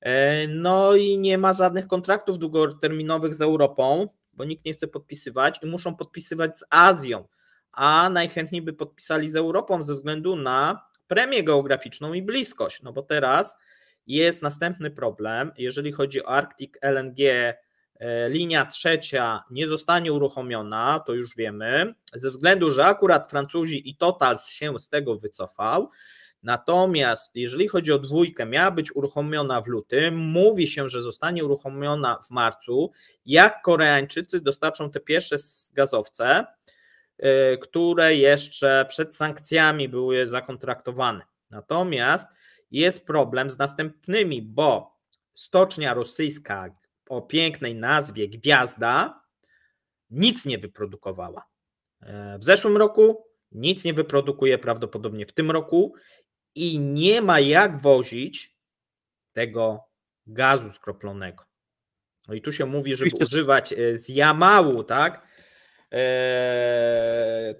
[SPEAKER 2] e, no i nie ma żadnych kontraktów długoterminowych z Europą, bo nikt nie chce podpisywać i muszą podpisywać z Azją, a najchętniej by podpisali z Europą ze względu na premię geograficzną i bliskość. No bo teraz jest następny problem, jeżeli chodzi o Arctic LNG E, linia trzecia nie zostanie uruchomiona, to już wiemy, ze względu, że akurat Francuzi i Total się z tego wycofał. Natomiast jeżeli chodzi o dwójkę, miała być uruchomiona w lutym, mówi się, że zostanie uruchomiona w marcu. Jak Koreańczycy dostarczą te pierwsze gazowce, e, które jeszcze przed sankcjami były zakontraktowane. Natomiast jest problem z następnymi, bo stocznia rosyjska o pięknej nazwie Gwiazda nic nie wyprodukowała. E, w zeszłym roku nic nie wyprodukuje prawdopodobnie w tym roku i nie ma jak wozić tego gazu skroplonego. No i tu się mówi, żeby używać e, z Jamału, tak? Eee,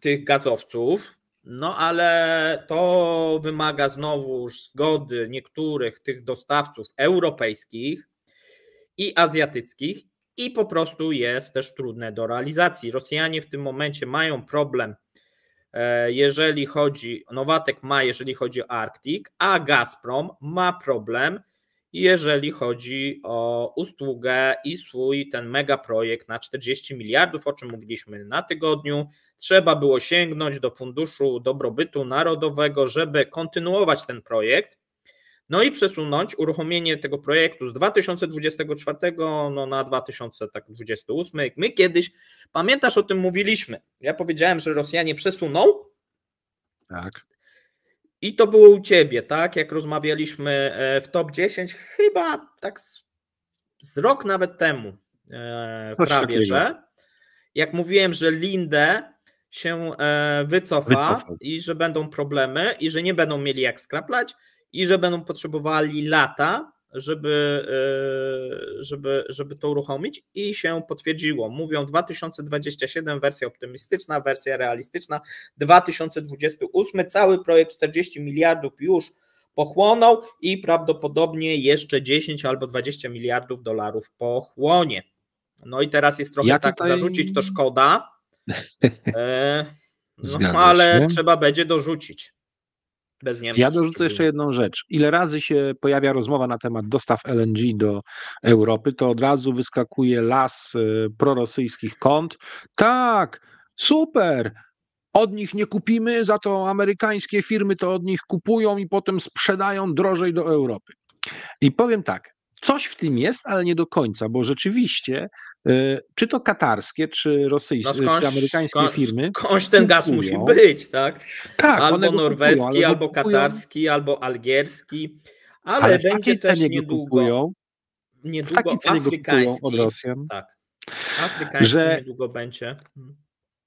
[SPEAKER 2] tych gazowców. No ale to wymaga znowu zgody niektórych tych dostawców europejskich, i azjatyckich i po prostu jest też trudne do realizacji. Rosjanie w tym momencie mają problem, e, jeżeli chodzi, Nowatek ma, jeżeli chodzi o Arktik, a Gazprom ma problem, jeżeli chodzi o usługę i swój ten mega projekt na 40 miliardów, o czym mówiliśmy na tygodniu. Trzeba było sięgnąć do Funduszu Dobrobytu Narodowego, żeby kontynuować ten projekt. No i przesunąć uruchomienie tego projektu z 2024 no, na 2028. My kiedyś, pamiętasz o tym mówiliśmy, ja powiedziałem, że Rosjanie przesuną. Tak. I to było u ciebie, tak? Jak rozmawialiśmy e, w top 10, chyba tak z, z rok nawet temu, e, prawie takiego. że. Jak mówiłem, że Lindę się e, wycofa, wycofa i że będą problemy i że nie będą mieli jak skraplać i że będą potrzebowali lata, żeby, e, żeby, żeby to uruchomić i się potwierdziło. Mówią 2027, wersja optymistyczna, wersja realistyczna, 2028, cały projekt 40 miliardów już pochłonął i prawdopodobnie jeszcze 10 albo 20 miliardów dolarów pochłonie. No i teraz jest trochę ja tak, zarzucić to szkoda, e, no ale trzeba będzie dorzucić bez Niemców. Ja
[SPEAKER 1] dorzucę jeszcze jedną rzecz. Ile razy się pojawia rozmowa na temat dostaw LNG do Europy, to od razu wyskakuje las y, prorosyjskich kont. Tak, super, od nich nie kupimy, za to amerykańskie firmy to od nich kupują i potem sprzedają drożej do Europy. I powiem tak, Coś w tym jest, ale nie do końca, bo rzeczywiście, e, czy to katarskie, czy rosyjskie, no e, czy amerykańskie skądś, firmy. Skądś ten gaz musi być,
[SPEAKER 2] tak? tak albo norweski, kupują, albo katarski, albo algierski, ale, ale będzie też niedługo. Kupują, niedługo w afrykański. Od Rosjan. Tak. Afrykański że niedługo będzie. Hmm.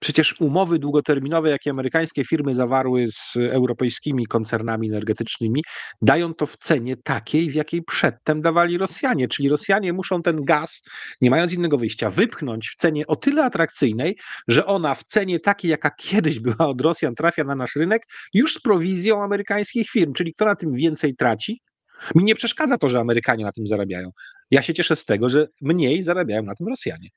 [SPEAKER 1] Przecież umowy długoterminowe, jakie amerykańskie firmy zawarły z europejskimi koncernami energetycznymi, dają to w cenie takiej, w jakiej przedtem dawali Rosjanie. Czyli Rosjanie muszą ten gaz, nie mając innego wyjścia, wypchnąć w cenie o tyle atrakcyjnej, że ona w cenie takiej, jaka kiedyś była od Rosjan, trafia na nasz rynek już z prowizją amerykańskich firm. Czyli kto na tym więcej traci? Mi nie przeszkadza to, że Amerykanie na tym zarabiają. Ja się cieszę z tego, że mniej zarabiają na tym Rosjanie.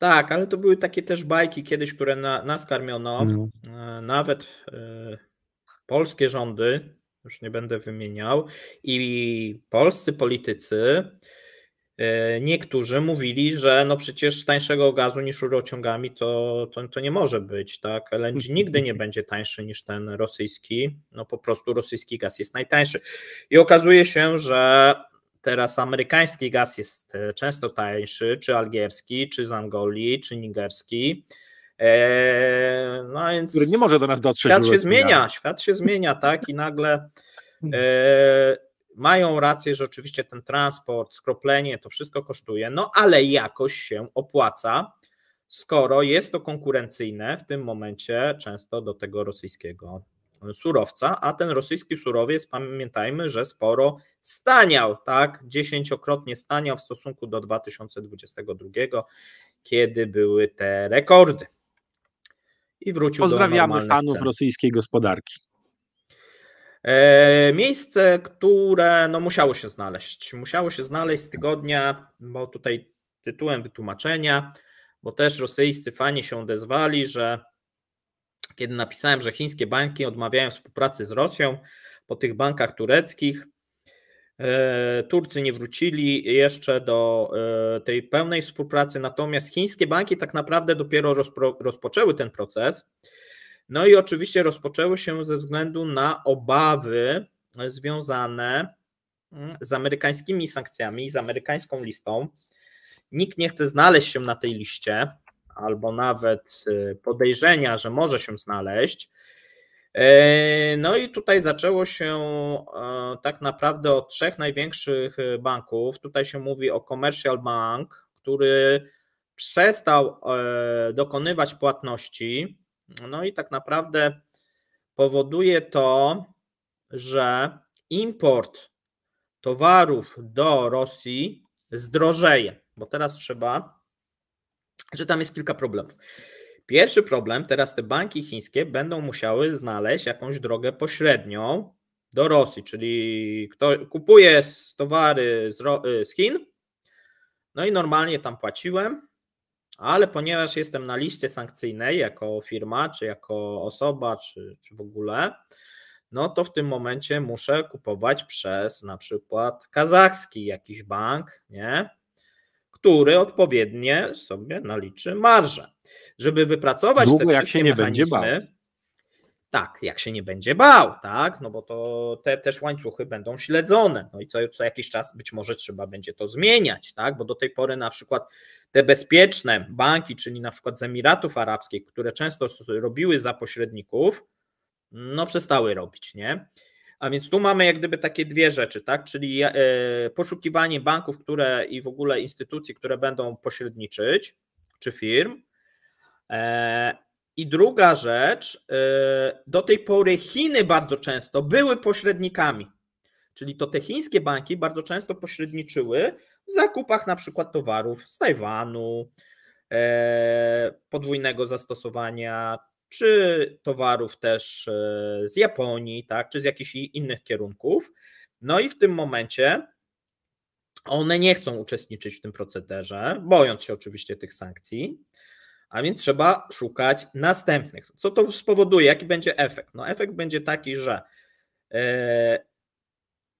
[SPEAKER 2] Tak, ale to były takie też bajki kiedyś, które na, nas karmiono. No. E, nawet y, polskie rządy, już nie będę wymieniał, i polscy politycy, y, niektórzy mówili, że no przecież tańszego gazu niż rurociągami to, to, to nie może być, tak? LNG nigdy nie będzie tańszy niż ten rosyjski, no po prostu rosyjski gaz jest najtańszy. I okazuje się, że Teraz amerykański gaz jest e, często tańszy, czy algierski, czy z Angolii, czy nigerski. E, no więc który nie może do nas dotrzeć. Świat się zmienia, świat się zmienia, tak? I nagle hmm. e, mają rację, że oczywiście ten transport, skroplenie, to wszystko kosztuje, no ale jakoś się opłaca, skoro jest to konkurencyjne w tym momencie często do tego rosyjskiego surowca, a ten rosyjski surowiec, pamiętajmy, że sporo staniał, tak? Dziesięciokrotnie staniał w stosunku do 2022, kiedy były te rekordy. I wrócił Pozdrawiamy do fanów cen.
[SPEAKER 1] rosyjskiej gospodarki.
[SPEAKER 2] E, miejsce, które no, musiało się znaleźć. Musiało się znaleźć z tygodnia, bo tutaj tytułem wytłumaczenia, bo też rosyjscy fani się odezwali, że kiedy napisałem, że chińskie banki odmawiają współpracy z Rosją po tych bankach tureckich. E, Turcy nie wrócili jeszcze do e, tej pełnej współpracy, natomiast chińskie banki tak naprawdę dopiero rozpro, rozpoczęły ten proces. No i oczywiście rozpoczęły się ze względu na obawy związane mm, z amerykańskimi sankcjami, z amerykańską listą. Nikt nie chce znaleźć się na tej liście albo nawet y, podejrzenia, że może się znaleźć. E, no i tutaj zaczęło się e, tak naprawdę od trzech największych e, banków. Tutaj się mówi o Commercial Bank, który przestał dokonywać płatności. No i tak naprawdę powoduje to, że import towarów do Rosji zdrożeje, bo teraz trzeba że tam jest kilka problemów. Pierwszy problem, teraz te banki chińskie będą musiały znaleźć jakąś drogę pośrednią do Rosji, czyli kto kupuje towary z, y, z Chin, no i normalnie tam płaciłem, ale ponieważ jestem na liście sankcyjnej jako firma, czy jako osoba, czy, czy w ogóle, no to w tym momencie muszę kupować przez na przykład kazachski jakiś bank, nie? który odpowiednie sobie naliczy marże, Żeby wypracować Długo, te jak się nie będzie bał. Tak, jak się nie będzie bał, tak? No bo to te też łańcuchy będą śledzone. No i co, co jakiś czas być może trzeba będzie to zmieniać, tak? Bo do tej pory na przykład te bezpieczne banki, czyli na przykład z Emiratów Arabskich, które często robiły za pośredników, no przestały robić, nie? A więc tu mamy jak gdyby takie dwie rzeczy, tak? Czyli e, poszukiwanie banków, które i w ogóle instytucji, które będą pośredniczyć, czy firm. E, I druga rzecz, e, do tej pory Chiny bardzo często były pośrednikami. Czyli to te chińskie banki bardzo często pośredniczyły w zakupach na przykład towarów z Tajwanu, podwójnego zastosowania czy towarów też e, z Japonii, tak, czy z jakichś innych kierunków. No i w tym momencie one nie chcą uczestniczyć w tym procederze, bojąc się oczywiście tych sankcji, a więc trzeba szukać następnych. Co to spowoduje? Jaki będzie efekt? No efekt będzie taki, że e,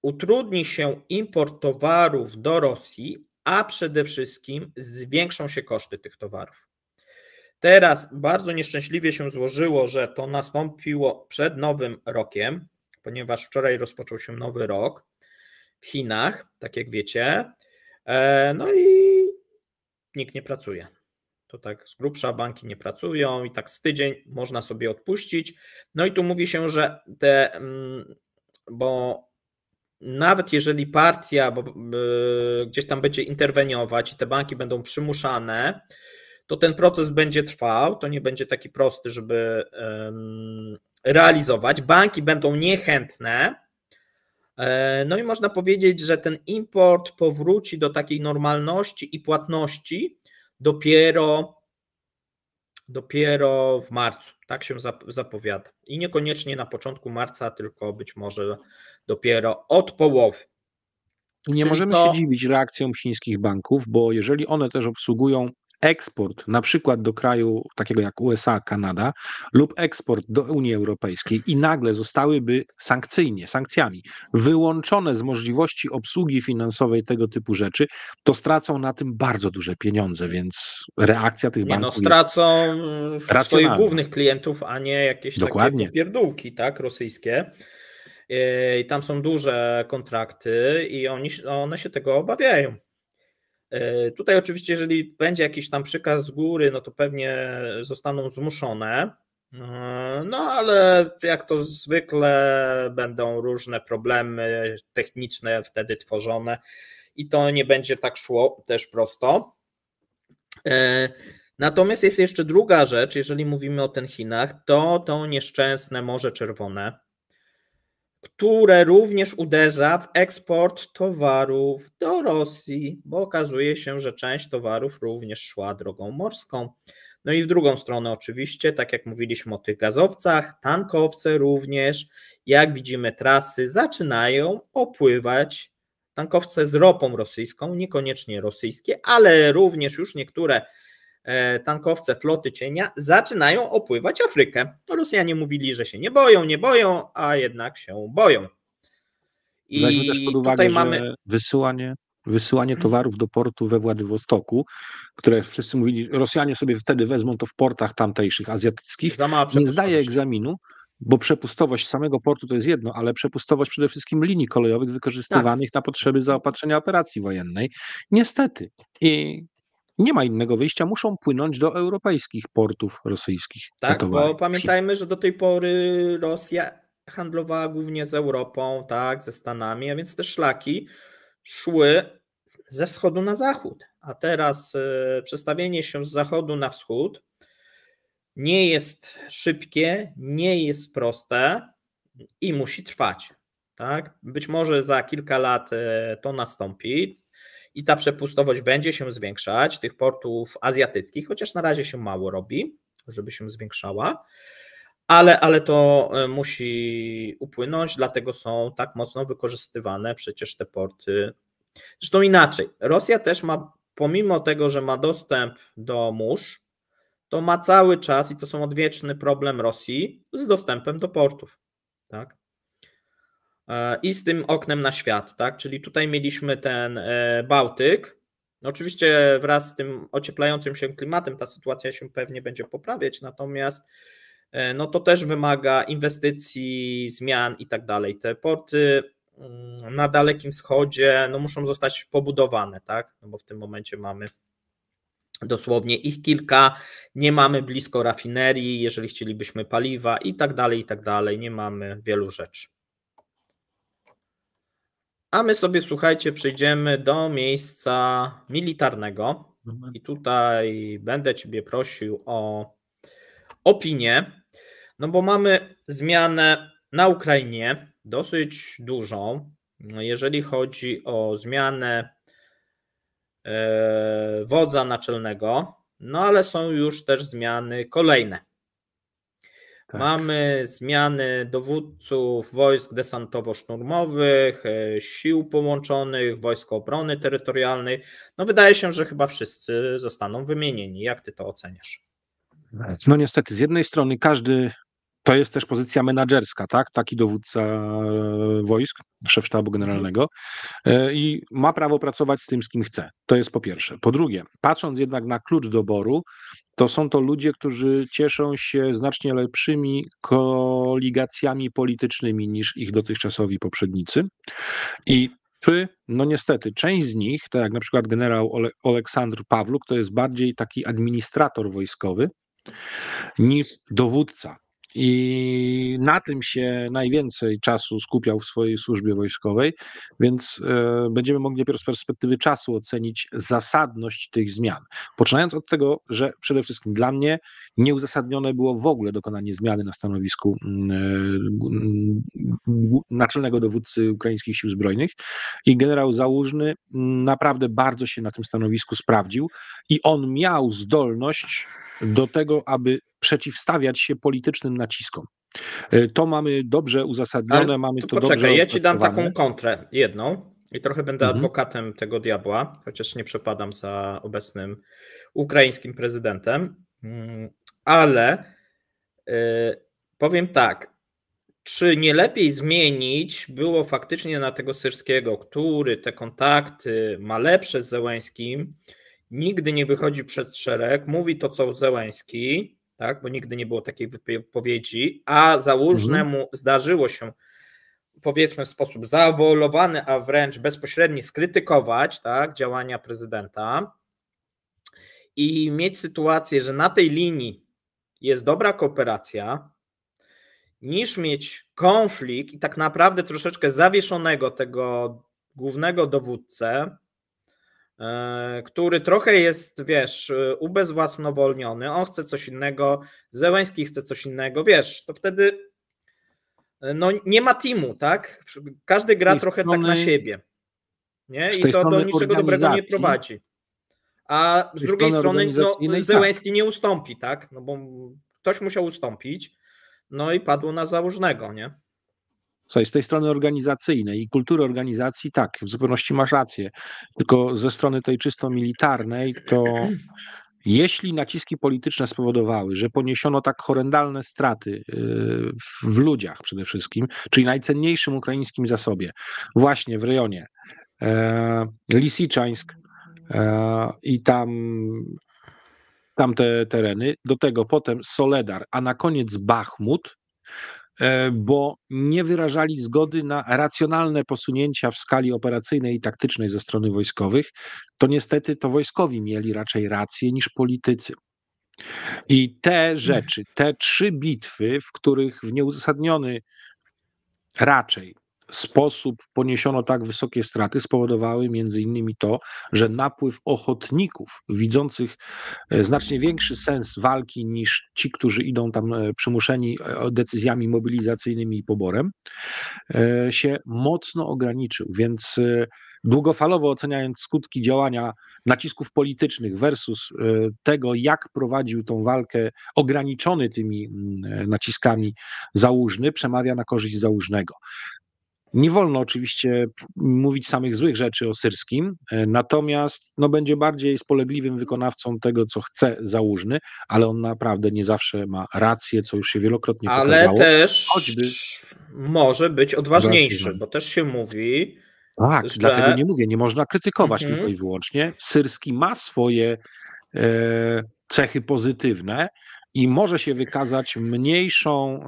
[SPEAKER 2] utrudni się import towarów do Rosji, a przede wszystkim zwiększą się koszty tych towarów. Teraz bardzo nieszczęśliwie się złożyło, że to nastąpiło przed Nowym Rokiem, ponieważ wczoraj rozpoczął się Nowy Rok w Chinach, tak jak wiecie. E, no i nikt nie pracuje. To tak z grubsza banki nie pracują i tak z tydzień można sobie odpuścić. No i tu mówi się, że te, mm, bo nawet jeżeli partia bo, e, gdzieś tam będzie interweniować i te banki będą przymuszane, to ten proces będzie trwał, to nie będzie taki prosty, żeby realizować. Banki będą niechętne. E, no i można powiedzieć, że ten import powróci do takiej normalności i płatności dopiero dopiero w marcu, tak się zapowiada. I niekoniecznie na początku marca, tylko być może dopiero od połowy.
[SPEAKER 1] nie Czyli możemy to... się dziwić reakcjom chińskich banków, bo jeżeli one też obsługują eksport na przykład do kraju takiego jak USA, Kanada lub eksport do Unii Europejskiej i nagle zostałyby sankcyjnie, sankcjami wyłączone z możliwości obsługi finansowej tego typu rzeczy, to stracą na tym bardzo duże pieniądze, więc reakcja tych nie no, banków no, stracą jest swoich głównych
[SPEAKER 2] klientów, a nie jakieś Dokładnie. takie pierdółki, tak, rosyjskie e, i tam są duże kontrakty i oni, one się tego obawiają. E, tutaj oczywiście, jeżeli będzie jakiś tam przykaz z góry, no to pewnie zostaną zmuszone. E, no, ale jak to zwykle będą różne problemy techniczne wtedy tworzone i to nie będzie tak szło też prosto. E, natomiast jest jeszcze druga rzecz, jeżeli mówimy o ten Chinach, to to nieszczęsne Morze Czerwone, które również uderza w eksport towarów do Rosji, bo okazuje się, że część towarów również szła drogą morską. No i w drugą stronę, oczywiście, tak jak mówiliśmy o tych gazowcach, tankowce również, jak widzimy, trasy zaczynają opływać. Tankowce z ropą rosyjską, niekoniecznie rosyjskie, ale również już niektóre E, tankowce floty cienia zaczynają opływać Afrykę. No, Rosjanie mówili, że się nie boją, nie boją, a jednak się boją. I Weźmy też pod uwagę, tutaj mamy
[SPEAKER 1] wysyłanie wysyłanie mhm. towarów do portu we Władywostoku, które wszyscy mówili, Rosjanie sobie wtedy wezmą to w portach tamtejszych, azjatyckich, nie zdaje egzaminu, bo przepustowość samego portu to jest jedno, ale przepustowość przede wszystkim linii kolejowych wykorzystywanych tak. na potrzeby zaopatrzenia operacji wojennej. Niestety. I nie ma innego wyjścia, muszą płynąć do europejskich portów rosyjskich. Tak, bo
[SPEAKER 2] pamiętajmy, że do tej pory Rosja handlowała głównie z Europą, tak, ze Stanami, a więc te szlaki szły ze wschodu na zachód. A teraz e, przestawienie się z zachodu na wschód nie jest szybkie, nie jest proste i musi trwać. Tak? Być może za kilka lat e, to nastąpi, i ta przepustowość będzie się zwiększać tych portów azjatyckich, chociaż na razie się mało robi, żeby się zwiększała. Ale, ale to e, musi upłynąć, dlatego są tak mocno wykorzystywane przecież te porty. Zresztą inaczej, Rosja też ma, pomimo tego, że ma dostęp do mórz, to ma cały czas, i to są odwieczny problem Rosji, z dostępem do portów. Tak? E, i z tym oknem na świat, tak? Czyli tutaj mieliśmy ten e, Bałtyk. No, oczywiście wraz z tym ocieplającym się klimatem ta sytuacja się pewnie będzie poprawiać, natomiast e, no to też wymaga inwestycji, zmian i tak dalej. Te porty mm, na Dalekim Wschodzie no muszą zostać pobudowane, tak? No bo w tym momencie mamy dosłownie ich kilka, nie mamy blisko rafinerii, jeżeli chcielibyśmy paliwa i tak dalej, i tak dalej, nie mamy wielu rzeczy. A my sobie, słuchajcie, przejdziemy do miejsca militarnego. Mhm. I tutaj będę Ciebie prosił o opinię, no bo mamy zmianę na Ukrainie, dosyć dużą. No, jeżeli chodzi o zmianę e, wodza naczelnego, no ale są już też zmiany kolejne. Tak. Mamy zmiany dowódców wojsk desantowo sznurmowych e, sił połączonych, wojsko obrony terytorialnej. No wydaje się, że chyba wszyscy zostaną wymienieni. Jak ty to oceniasz?
[SPEAKER 1] Znaczy, no niestety, z jednej strony każdy to jest też pozycja menadżerska, tak? Taki dowódca e, wojsk, szef sztabu mhm. generalnego e, i ma prawo pracować z tym, z kim chce. To jest po pierwsze. Po drugie, patrząc jednak na klucz doboru, to są to ludzie, którzy cieszą się znacznie lepszymi koligacjami politycznymi niż ich dotychczasowi poprzednicy. I czy, no niestety, część z nich, tak jak na przykład generał Aleksandr Pawluk, to jest bardziej taki administrator wojskowy niż dowódca i na tym się najwięcej czasu skupiał w swojej służbie wojskowej, więc e, będziemy mogli dopiero z perspektywy czasu ocenić zasadność tych zmian. Poczynając od tego, że przede wszystkim dla mnie nieuzasadnione było w ogóle dokonanie zmiany na stanowisku mm, e, mm, naczelnego dowódcy ukraińskich sił zbrojnych i generał Załużny mm, naprawdę bardzo się na tym stanowisku sprawdził i on miał zdolność do tego, aby przeciwstawiać się politycznym naciskom. E, to mamy dobrze uzasadnione, Ale mamy to, to poczekaj, dobrze ja ci dam taką
[SPEAKER 2] kontrę jedną i trochę będę mhm. adwokatem tego diabła, chociaż nie przepadam za obecnym ukraińskim prezydentem. Mm, ale yy, powiem tak, czy nie lepiej zmienić było faktycznie na tego Syrskiego, który te kontakty ma lepsze z Zełańskim, nigdy nie wychodzi przed szereg, mówi to, co Zełański, tak? bo nigdy nie było takiej wypowiedzi, a załóżnemu mhm. zdarzyło się powiedzmy w sposób zawolowany, a wręcz bezpośredni skrytykować tak, działania prezydenta i mieć sytuację, że na tej linii jest dobra kooperacja, niż mieć konflikt i tak naprawdę troszeczkę zawieszonego tego głównego dowódcę, E, który trochę jest, wiesz, e, ubezwłasnowolniony, on chce coś innego, Zełęski chce coś innego, wiesz, to wtedy e, no nie ma teamu, tak? Każdy gra trochę strony, tak na siebie. Nie? I to do niczego dobrego nie prowadzi. A z, drugiej strony no, tak. Zełęski nie ustąpi, tak? No bo ktoś musiał ustąpić, no i padło na założnego, nie?
[SPEAKER 1] Słuchaj, z tej strony organizacyjnej i kultury organizacji, tak, w zupełności masz rację. Tylko ze strony tej czysto militarnej, to jeśli naciski polityczne spowodowały, że poniesiono tak horrendalne straty y, w ludziach przede wszystkim, czyli najcenniejszym ukraińskim zasobie, właśnie w rejonie e, Lisiczańsk e, i tam tamte tereny, do tego potem Soledar, a na koniec Bachmut, E, bo nie wyrażali zgody na racjonalne posunięcia w skali operacyjnej i taktycznej ze strony wojskowych, to niestety to wojskowi mieli raczej rację niż politycy. I te mm. rzeczy, te trzy bitwy, w których w nieuzasadniony raczej sposób poniesiono tak wysokie straty, spowodowały między innymi to, że napływ ochotników, widzących e, znacznie większy sens walki niż ci, którzy idą tam e, przymuszeni e, decyzjami mobilizacyjnymi i poborem, się mocno ograniczył. Więc długofalowo oceniając skutki działania nacisków politycznych versus tego, jak prowadził tą walkę ograniczony tymi mm, naciskami załóżny, przemawia na korzyść załóżnego. Nie wolno oczywiście mówić samych złych rzeczy o Syrskim, e, natomiast no, będzie bardziej spolegliwym wykonawcą tego, co chce Załużny, ale on naprawdę nie zawsze ma rację, co już się wielokrotnie ale pokazało. Ale
[SPEAKER 2] też choćby... może być odważniejszy, bo też się mówi, tak, że... dlatego nie
[SPEAKER 1] mówię, nie można krytykować mhm. tylko i wyłącznie. Syrski ma swoje e, cechy pozytywne, i może się wykazać mniejszą,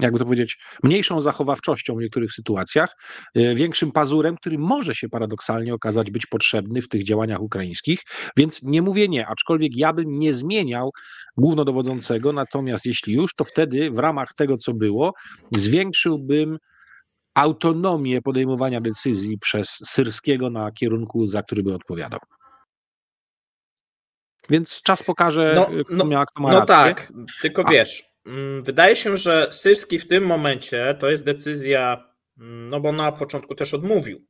[SPEAKER 1] e, jakby to powiedzieć, mniejszą zachowawczością w niektórych sytuacjach, e, większym pazurem, który może się paradoksalnie okazać być potrzebny w tych działaniach ukraińskich. Więc nie mówię nie, aczkolwiek ja bym nie zmieniał głównodowodzącego, natomiast jeśli już, to wtedy w ramach tego, co było, zwiększyłbym autonomię podejmowania decyzji przez Syrskiego na kierunku, za który by odpowiadał. Więc czas pokaże, no, y, kto, no, miała, kto ma no, rację. No tak,
[SPEAKER 2] tylko A. wiesz, mm, wydaje się, że Syrski w tym momencie to jest decyzja, mm, no bo na początku też odmówił.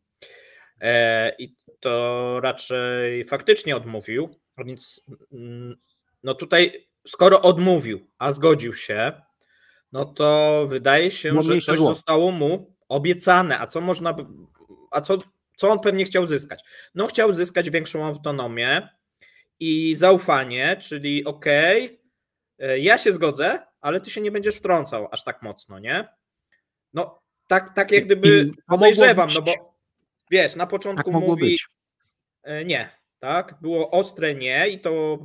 [SPEAKER 2] E, I to raczej faktycznie odmówił, więc mm, no tutaj skoro odmówił, a zgodził się, no to wydaje się, że coś było. zostało mu obiecane, a co można, a co, co on pewnie chciał zyskać? No chciał zyskać większą autonomię, i zaufanie, czyli okej, okay, e, ja się zgodzę, ale ty się nie będziesz wtrącał aż tak mocno, nie? No, tak, tak jak gdyby podejrzewam, no bo wiesz, na początku tak mówi być. E, nie, tak? Było ostre nie i to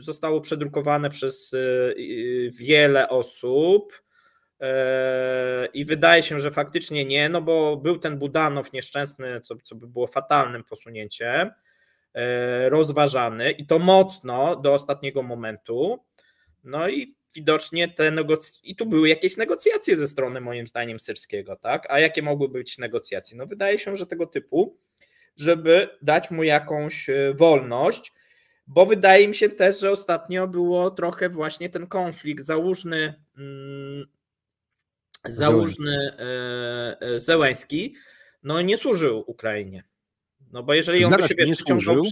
[SPEAKER 2] zostało przedrukowane przez e, wiele osób i wydaje się, że faktycznie nie, no bo był ten Budanow nieszczęsny, co, co by było fatalnym posunięciem, E, rozważany i to mocno do ostatniego momentu. No i widocznie te negocjacje, i tu były jakieś negocjacje ze strony moim zdaniem Syrskiego, tak? A jakie mogły być negocjacje? No wydaje się, że tego typu, żeby dać mu jakąś e, wolność, bo wydaje mi się też, że ostatnio było trochę właśnie ten konflikt załóżny, załóżny Zełęski, no nie służył Ukrainie. No bo jeżeli on by się wiesz,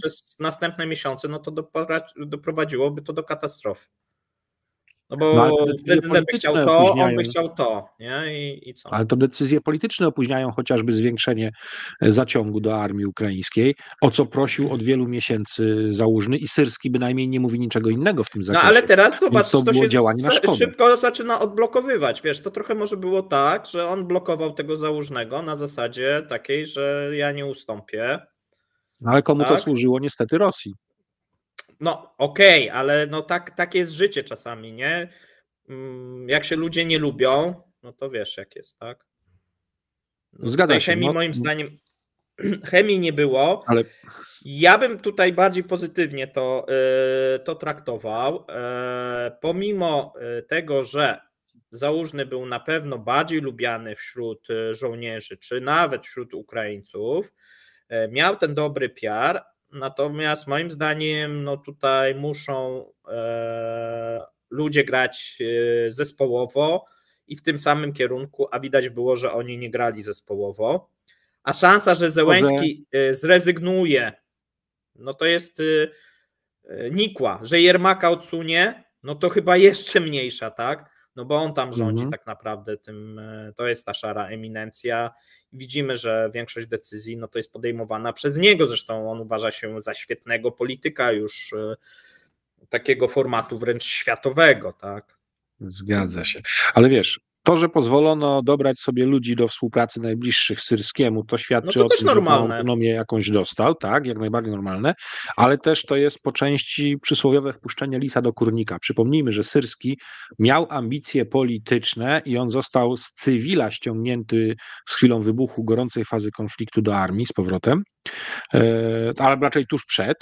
[SPEAKER 2] przez następne miesiące, no to doprowadziłoby to do katastrofy. No bo no, prezydent by chciał to, opóźniają. on by chciał to, nie? I, I, co? Ale to
[SPEAKER 1] decyzje polityczne opóźniają chociażby zwiększenie e, zaciągu do armii ukraińskiej, o co prosił od wielu miesięcy założny i Syrski bynajmniej nie mówi niczego innego w tym zakresie. No ale teraz zobacz, to, to, się działanie na szybko
[SPEAKER 2] zaczyna odblokowywać, wiesz, to trochę może było tak, że on blokował tego założnego na zasadzie takiej, że ja nie ustąpię.
[SPEAKER 1] No, ale komu tak? to służyło? Niestety Rosji.
[SPEAKER 2] No, okej, okay, ale no tak, tak jest życie czasami, nie? Mm, jak się ludzie nie lubią, no to wiesz, jak jest, tak? No, Zgadza się. Chemii, no. moim zdaniem, chemii nie było. Ale... Ja bym tutaj bardziej pozytywnie to, y, to traktował. Y, pomimo y, tego, że Załużny był na pewno bardziej lubiany wśród żołnierzy, czy nawet wśród Ukraińców, miał ten dobry PR, Natomiast moim zdaniem, no tutaj muszą e, ludzie grać e, zespołowo i w tym samym kierunku, a widać było, że oni nie grali zespołowo. A szansa, że Zełęski e, zrezygnuje, no to jest e, nikła, że Jermaka odsunie, no to chyba jeszcze mniejsza, tak? No bo on tam rządzi mhm. tak naprawdę tym, to jest ta szara eminencja widzimy, że większość decyzji no to jest podejmowana przez niego. Zresztą on uważa się za świetnego polityka już y, takiego formatu wręcz światowego, tak?
[SPEAKER 1] Zgadza się. Ale wiesz, to, że pozwolono dobrać sobie ludzi do współpracy najbliższych Syrskiemu, to świadczy no to o tym, normalne. że autonomię jakąś dostał, tak, jak najbardziej normalne, ale też to jest po części przysłowiowe wpuszczenie lisa do kurnika. Przypomnijmy, że Syrski miał ambicje polityczne i on został z cywila ściągnięty z chwilą wybuchu gorącej fazy konfliktu do armii z powrotem, e, ale raczej tuż przed.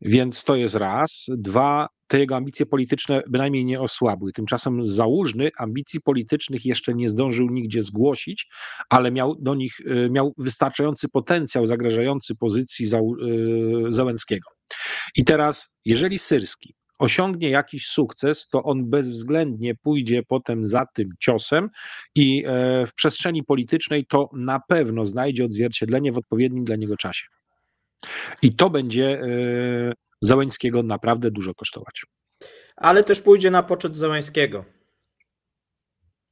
[SPEAKER 1] Więc to jest raz. Dwa, te jego ambicje polityczne bynajmniej nie osłabły. Tymczasem Załużny ambicji politycznych jeszcze nie zdążył nigdzie zgłosić, ale miał do nich y, miał wystarczający potencjał zagrażający pozycji Załęckiego. Y, I teraz, jeżeli Syrski osiągnie jakiś sukces, to on bezwzględnie pójdzie potem za tym ciosem i e, w przestrzeni politycznej to na pewno znajdzie odzwierciedlenie w odpowiednim dla niego czasie. I to będzie e, Załęckiego naprawdę dużo kosztować.
[SPEAKER 2] Ale też pójdzie na poczet Załęckiego.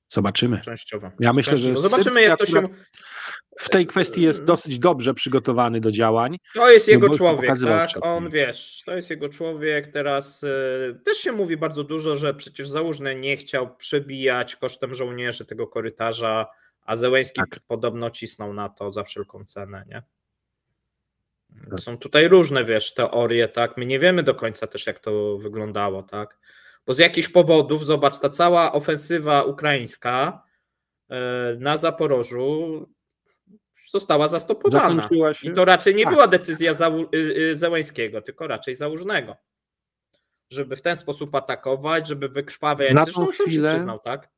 [SPEAKER 2] Zobaczymy. Częściowo. Ja myślę, Częściowo. że zobaczymy, jak to się.
[SPEAKER 1] W tej kwestii jest dosyć dobrze przygotowany do działań. To jest no jego człowiek, tak?
[SPEAKER 2] On wiesz, to jest jego człowiek. Teraz e, też się mówi bardzo dużo, że przecież Załóżny nie chciał przebijać kosztem żołnierzy tego korytarza, a Zełęski tak. podobno cisnął na to za wszelką cenę, nie? Tak. Są tutaj różne, wiesz, teorie, tak? My nie wiemy do końca też, jak to wyglądało, tak? Bo z jakichś powodów, zobacz, ta cała ofensywa ukraińska e, na Zaporożu została zastopowana. I to raczej nie tak. była decyzja Zał- y, y, Zełęskiego, tylko raczej Załużnego. Żeby w ten sposób atakować, żeby wykrwawiać. Na tą Zresztą się przyznał, tak?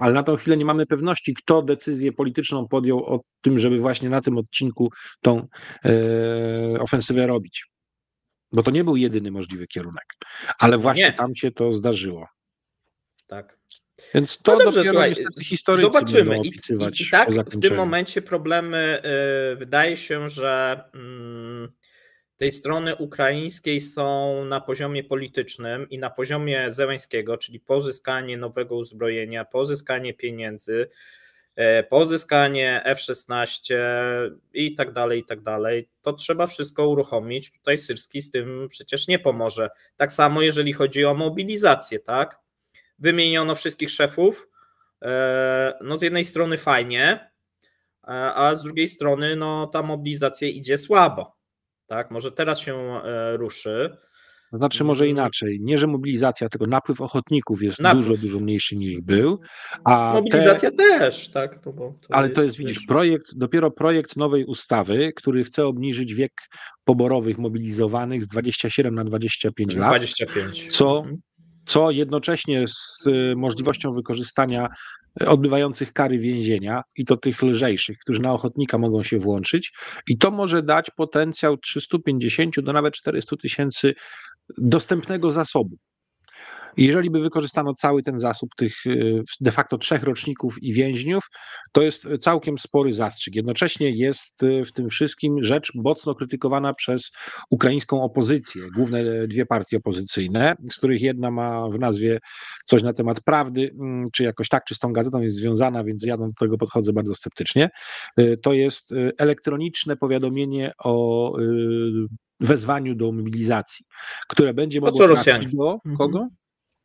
[SPEAKER 1] ale na tą chwilę nie mamy pewności, kto decyzję polityczną podjął o tym, żeby właśnie na tym odcinku tą e, ofensywę robić. Bo to nie był jedyny możliwy kierunek, ale właśnie nie. tam się to zdarzyło. Tak. Więc to no dobrze, historycy zobaczymy. I, i, I, tak w tym
[SPEAKER 2] momencie problemy y, wydaje się, że. Mm, tej strony ukraińskiej są na poziomie politycznym i na poziomie Zełańskiego, czyli pozyskanie nowego uzbrojenia, pozyskanie pieniędzy, e, pozyskanie F-16 i tak dalej, i tak dalej. To trzeba wszystko uruchomić. Tutaj Syrski z tym przecież nie pomoże. Tak samo jeżeli chodzi o mobilizację, tak? Wymieniono wszystkich szefów. E, no z jednej strony fajnie, e, a z drugiej strony no ta mobilizacja idzie słabo tak? Może teraz się e, ruszy.
[SPEAKER 1] znaczy może inaczej, nie że mobilizacja, tylko napływ ochotników jest napływ. dużo, dużo mniejszy niż był. A mobilizacja te...
[SPEAKER 2] też, tak. To, no to ale jest, to jest, widzisz,
[SPEAKER 1] projekt, dopiero projekt nowej ustawy, który chce obniżyć wiek poborowych mobilizowanych z 27 na 25 lat.
[SPEAKER 2] 25.
[SPEAKER 1] Co, mhm. co jednocześnie z e, możliwością wykorzystania odbywających kary więzienia i to tych lżejszych, którzy na ochotnika mogą się włączyć i to może dać potencjał 350 do nawet 400 tysięcy dostępnego zasobu jeżeli by wykorzystano cały ten zasób tych y, de facto trzech roczników i więźniów, to jest całkiem spory zastrzyk. Jednocześnie jest y, w tym wszystkim rzecz mocno krytykowana przez ukraińską opozycję, główne dwie partie opozycyjne, z których jedna ma w nazwie coś na temat prawdy, mm, czy jakoś tak, czy z tą gazetą jest związana, więc ja do tego podchodzę bardzo sceptycznie. Y, to jest elektroniczne powiadomienie o wezwaniu do mobilizacji, które będzie mogło... Po co Rosjanie? Do mhm. kogo? Mhm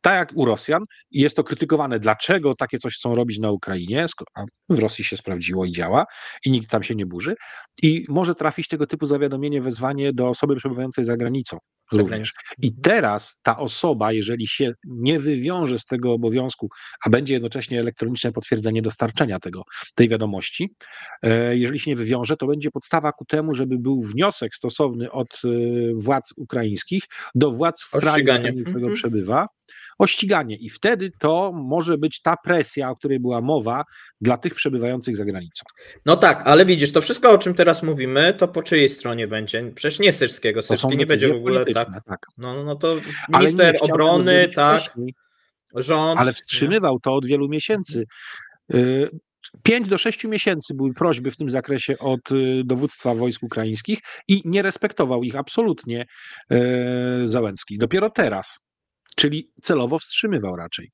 [SPEAKER 1] tak jak u Rosjan, i jest to krytykowane, dlaczego takie coś chcą robić na Ukrainie, a w Rosji się sprawdziło i działa, i nikt tam się nie burzy. I może trafić tego typu zawiadomienie, wezwanie do osoby przebywającej za granicą, Również. I teraz ta osoba, jeżeli się nie wywiąże z tego obowiązku, a będzie jednocześnie elektroniczne potwierdzenie dostarczenia tego, tej wiadomości, e, jeżeli się nie wywiąże, to będzie podstawa ku temu, żeby był wniosek stosowny od e, władz ukraińskich do władz w kraju, w którym mhm. przebywa, o ściganie. I wtedy to może być ta presja, o której była
[SPEAKER 2] mowa dla tych przebywających za granicą. No tak, ale widzisz, to wszystko, o czym teraz mówimy, to po czyjej stronie będzie? Przecież nie Syrskiego, Syrski nie będzie w ogóle tak? tak. No, no, no to minister obrony, tak,
[SPEAKER 1] rząd. Ale wstrzymywał nie? to od wielu miesięcy. Y, pięć do sześciu miesięcy były prośby w tym zakresie od y, dowództwa wojsk ukraińskich i nie respektował ich absolutnie y, Załęcki. Dopiero teraz, czyli celowo wstrzymywał raczej.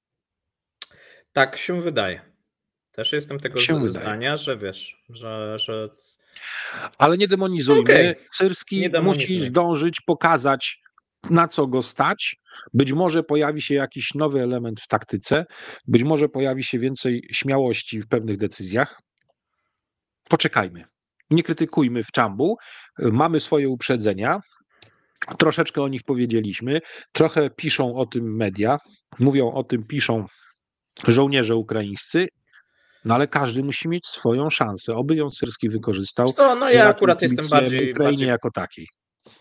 [SPEAKER 2] Tak się wydaje. Też jestem tego tak zdania, wydaje. że wiesz, że, że ale nie
[SPEAKER 1] demonizujmy. Okay. Cyrski nie musi zdążyć pokazać, na co go stać. Być może pojawi się jakiś nowy element w taktyce, być może pojawi się więcej śmiałości w pewnych decyzjach. Poczekajmy. Nie krytykujmy w czambu. Mamy swoje uprzedzenia. Troszeczkę o nich powiedzieliśmy, trochę piszą o tym media, mówią o tym, piszą żołnierze ukraińscy no ale każdy musi mieć swoją szansę. Oby ją Syrski wykorzystał. Co, no ja akurat jestem bardziej... Ukrainie bardziej... jako takiej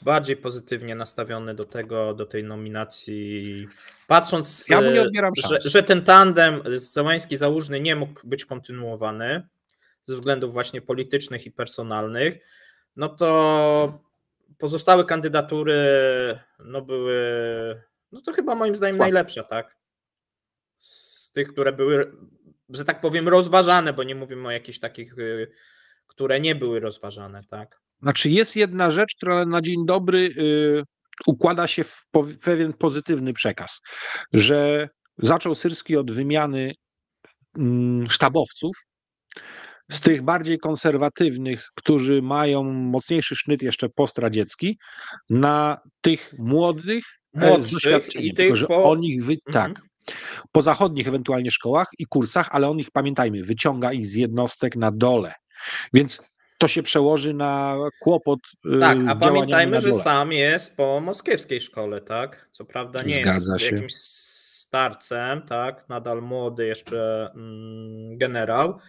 [SPEAKER 2] bardziej pozytywnie nastawiony do tego, do tej nominacji. Patrząc, ja e, że, że, ten tandem Załęski-Załużny nie mógł być kontynuowany ze względów właśnie politycznych i personalnych, no to pozostałe kandydatury no były, no to chyba moim zdaniem najlepsza, tak? Z tych, które były że tak powiem, rozważane, bo nie mówimy o jakichś takich, y, które nie były rozważane, tak?
[SPEAKER 1] Znaczy jest jedna rzecz, która na dzień dobry y, układa się w pewien pozytywny przekaz, że zaczął Syrski od wymiany mm, sztabowców, z tych bardziej konserwatywnych, którzy mają mocniejszy sznyt jeszcze postradziecki, na tych młodych, e, młodszych i tych Tylko, po... o nich wy... mhm. tak, po zachodnich ewentualnie szkołach i kursach, ale on ich, pamiętajmy, wyciąga ich z jednostek na dole. Więc to się przełoży na kłopot. Y, tak, a pamiętajmy, że sam
[SPEAKER 2] jest po moskiewskiej szkole, tak? Co prawda nie Zgadza jest się. jakimś starcem, tak? Nadal młody jeszcze mm, generał.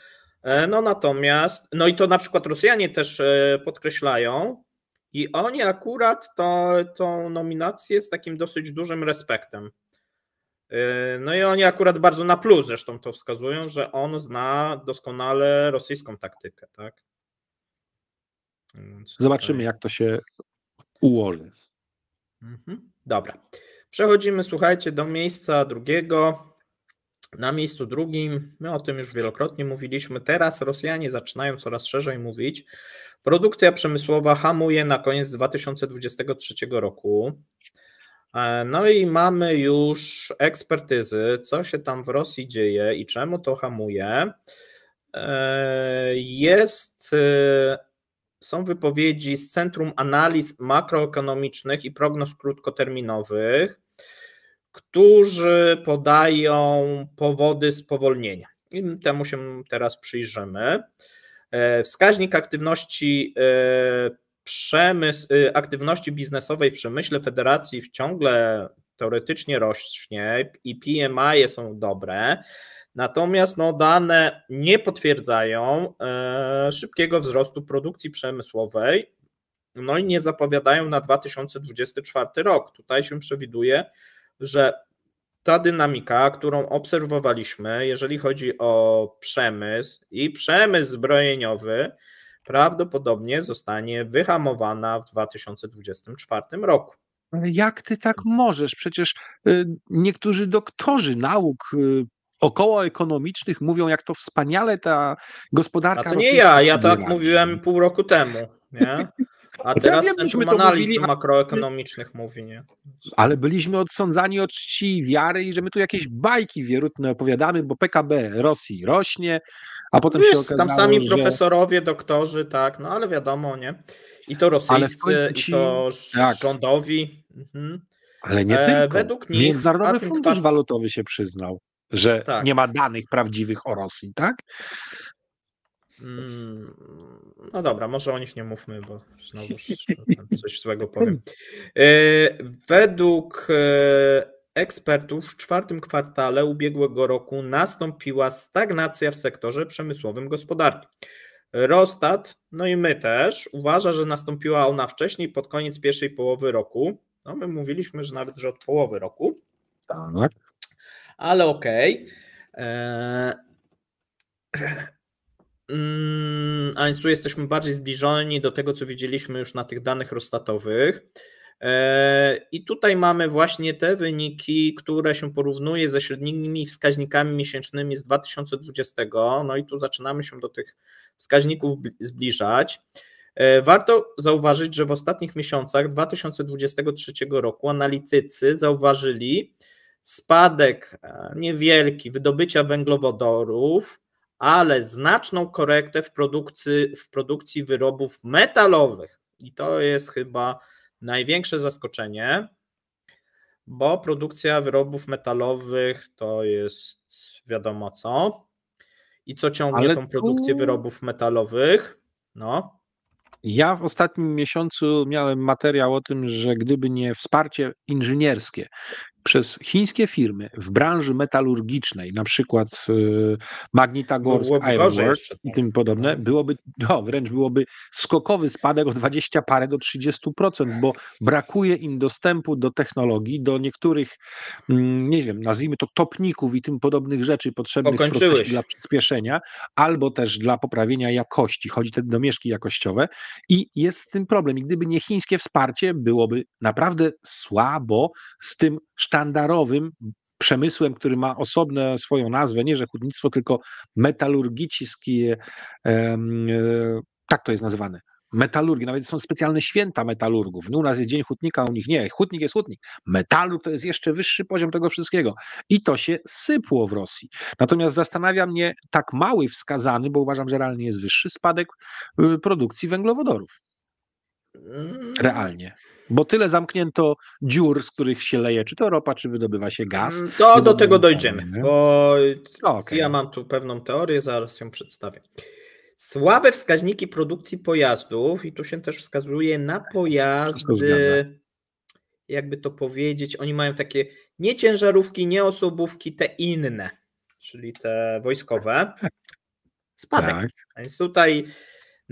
[SPEAKER 2] E, no natomiast, no i to na przykład Rosjanie też e, podkreślają, i oni akurat to, tą nominację z takim dosyć dużym respektem Yy, no i oni akurat bardzo na plus zresztą to wskazują, że on zna doskonale rosyjską taktykę, tak?
[SPEAKER 1] Zobaczymy, jak to się ułoży.
[SPEAKER 2] Mhm. Dobra. Przechodzimy, słuchajcie, do miejsca drugiego. Na miejscu drugim, my o tym już wielokrotnie mówiliśmy, teraz Rosjanie zaczynają coraz szerzej mówić. Produkcja przemysłowa hamuje na koniec 2023 roku. E, no i mamy już ekspertyzy, co się tam w Rosji dzieje i czemu to hamuje. E, jest, e, są wypowiedzi z Centrum Analiz Makroekonomicznych i Prognoz Krótkoterminowych, którzy podają powody spowolnienia. I temu się teraz przyjrzymy. Wskaźnik aktywności przemysł, y, aktywności biznesowej w przemyśle federacji w ciągle teoretycznie rośnie i PMI -e są dobre, natomiast no, dane nie potwierdzają e, szybkiego wzrostu produkcji przemysłowej, no i nie zapowiadają na 2024 rok. Tutaj się przewiduje, że ta dynamika, którą obserwowaliśmy, jeżeli chodzi o przemysł i przemysł zbrojeniowy, prawdopodobnie zostanie wyhamowana w 2024 roku.
[SPEAKER 1] Jak ty tak możesz? Przecież y, niektórzy doktorzy nauk y, okołoekonomicznych mówią, jak to wspaniale ta gospodarka. A to nie ja, ja tak
[SPEAKER 2] mówiłem pół roku temu. Nie? A teraz nie byśmy to analiz mówili, makroekonomicznych mówi, nie?
[SPEAKER 1] Ale byliśmy odsądzani od czci wiary i że my tu jakieś bajki wierutne opowiadamy, bo PKB Rosji rośnie, a potem Wiesz, się okazało, Tam sami że... profesorowie,
[SPEAKER 2] doktorzy, tak, no ale wiadomo, nie? I to rosyjscy, ci... i to tak. rządowi. Mhm. Ale nie e, tylko. Według nich Międzynarodowy Fundusz
[SPEAKER 1] Walutowy się przyznał, że tak. nie ma danych prawdziwych o Rosji,
[SPEAKER 2] tak? Mm, no dobra, może o nich nie mówmy, bo znowu coś złego powiem. E, według e, ekspertów w czwartym kwartale ubiegłego roku nastąpiła stagnacja w sektorze przemysłowym gospodarki. Rostat, no i my też, uważa, że nastąpiła ona wcześniej, pod koniec pierwszej połowy roku. No my mówiliśmy, że nawet, że od połowy roku. Tak. Ale okej. Okay. E, Mm, a więc tu jesteśmy bardziej zbliżeni do tego, co widzieliśmy już na tych danych rostatowych. E, I tutaj mamy właśnie te wyniki, które się porównuje ze średnimi wskaźnikami miesięcznymi z 2020. No i tu zaczynamy się do tych wskaźników zbliżać. E, warto zauważyć, że w ostatnich miesiącach 2023 roku analitycy zauważyli spadek e, niewielki wydobycia węglowodorów, ale znaczną korektę w produkcji, w produkcji wyrobów metalowych. I to jest chyba największe zaskoczenie, bo produkcja wyrobów metalowych to jest wiadomo co. I co ciągnie ale tą produkcję tu... wyrobów metalowych? No.
[SPEAKER 1] Ja w ostatnim miesiącu miałem materiał o tym, że gdyby nie wsparcie inżynierskie, przez chińskie firmy w branży metalurgicznej, na przykład y, Magnitagorsk, no, Ironworks tak. i tym podobne, tak. byłoby, no, wręcz byłoby skokowy spadek o 20 parę do 30%, bo brakuje im dostępu do technologii, do niektórych, mm, nie wiem, nazwijmy to topników i tym podobnych rzeczy potrzebnych dla przyspieszenia, albo też dla poprawienia jakości, chodzi te domieszki jakościowe i jest z tym problem. I gdyby nie chińskie wsparcie, byłoby naprawdę słabo z tym sztandarowym przemysłem, który ma osobną swoją nazwę, nie że hutnictwo, tylko metalurgiczne, e, tak to jest nazwane. Metalurgii, nawet są specjalne święta metalurgów. U nas jest Dzień Hutnika, u nich nie. Hutnik jest hutnik. Metalurg to jest jeszcze wyższy poziom tego wszystkiego. I to się sypło w Rosji. Natomiast zastanawia mnie tak mały wskazany, bo uważam, że realnie jest wyższy spadek y, produkcji węglowodorów.
[SPEAKER 2] Mm. Realnie.
[SPEAKER 1] Bo tyle zamknięto dziur, z których się leje, czy to ropa, czy wydobywa się gaz. Mm, to do tego dojdziemy,
[SPEAKER 2] bo no, okay. ja mam tu pewną teorię, zaraz ją przedstawię. Słabe wskaźniki produkcji pojazdów, i tu się też wskazuje na pojazdy jakby to powiedzieć, oni mają takie nie ciężarówki, nie osobówki, te inne, czyli te wojskowe. Spadek. Tak. Więc tutaj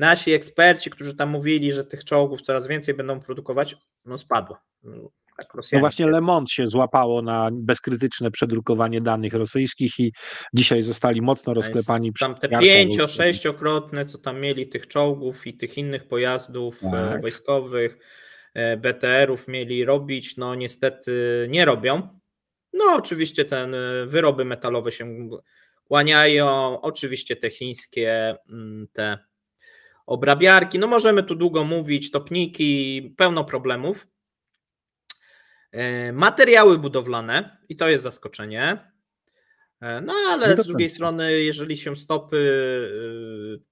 [SPEAKER 2] nasi eksperci, którzy tam mówili, że tych czołgów coraz więcej będą produkować, no spadło. No, tak, Rosjanie. no właśnie
[SPEAKER 1] Le Monde się złapało na bezkrytyczne przedrukowanie danych rosyjskich i dzisiaj zostali mocno rozklepani. Tam te pięcio,
[SPEAKER 2] sześciokrotne, co tam mieli tych czołgów i tych innych pojazdów e, tak. wojskowych, e, BTR-ów mieli robić, no niestety nie robią. No oczywiście ten e, wyroby metalowe się kłaniają, oczywiście te chińskie, mm, te obrabiarki. No możemy tu długo mówić, topniki, pełno problemów. E, materiały budowlane i to jest zaskoczenie. E, no ale z drugiej strony, jeżeli się stopy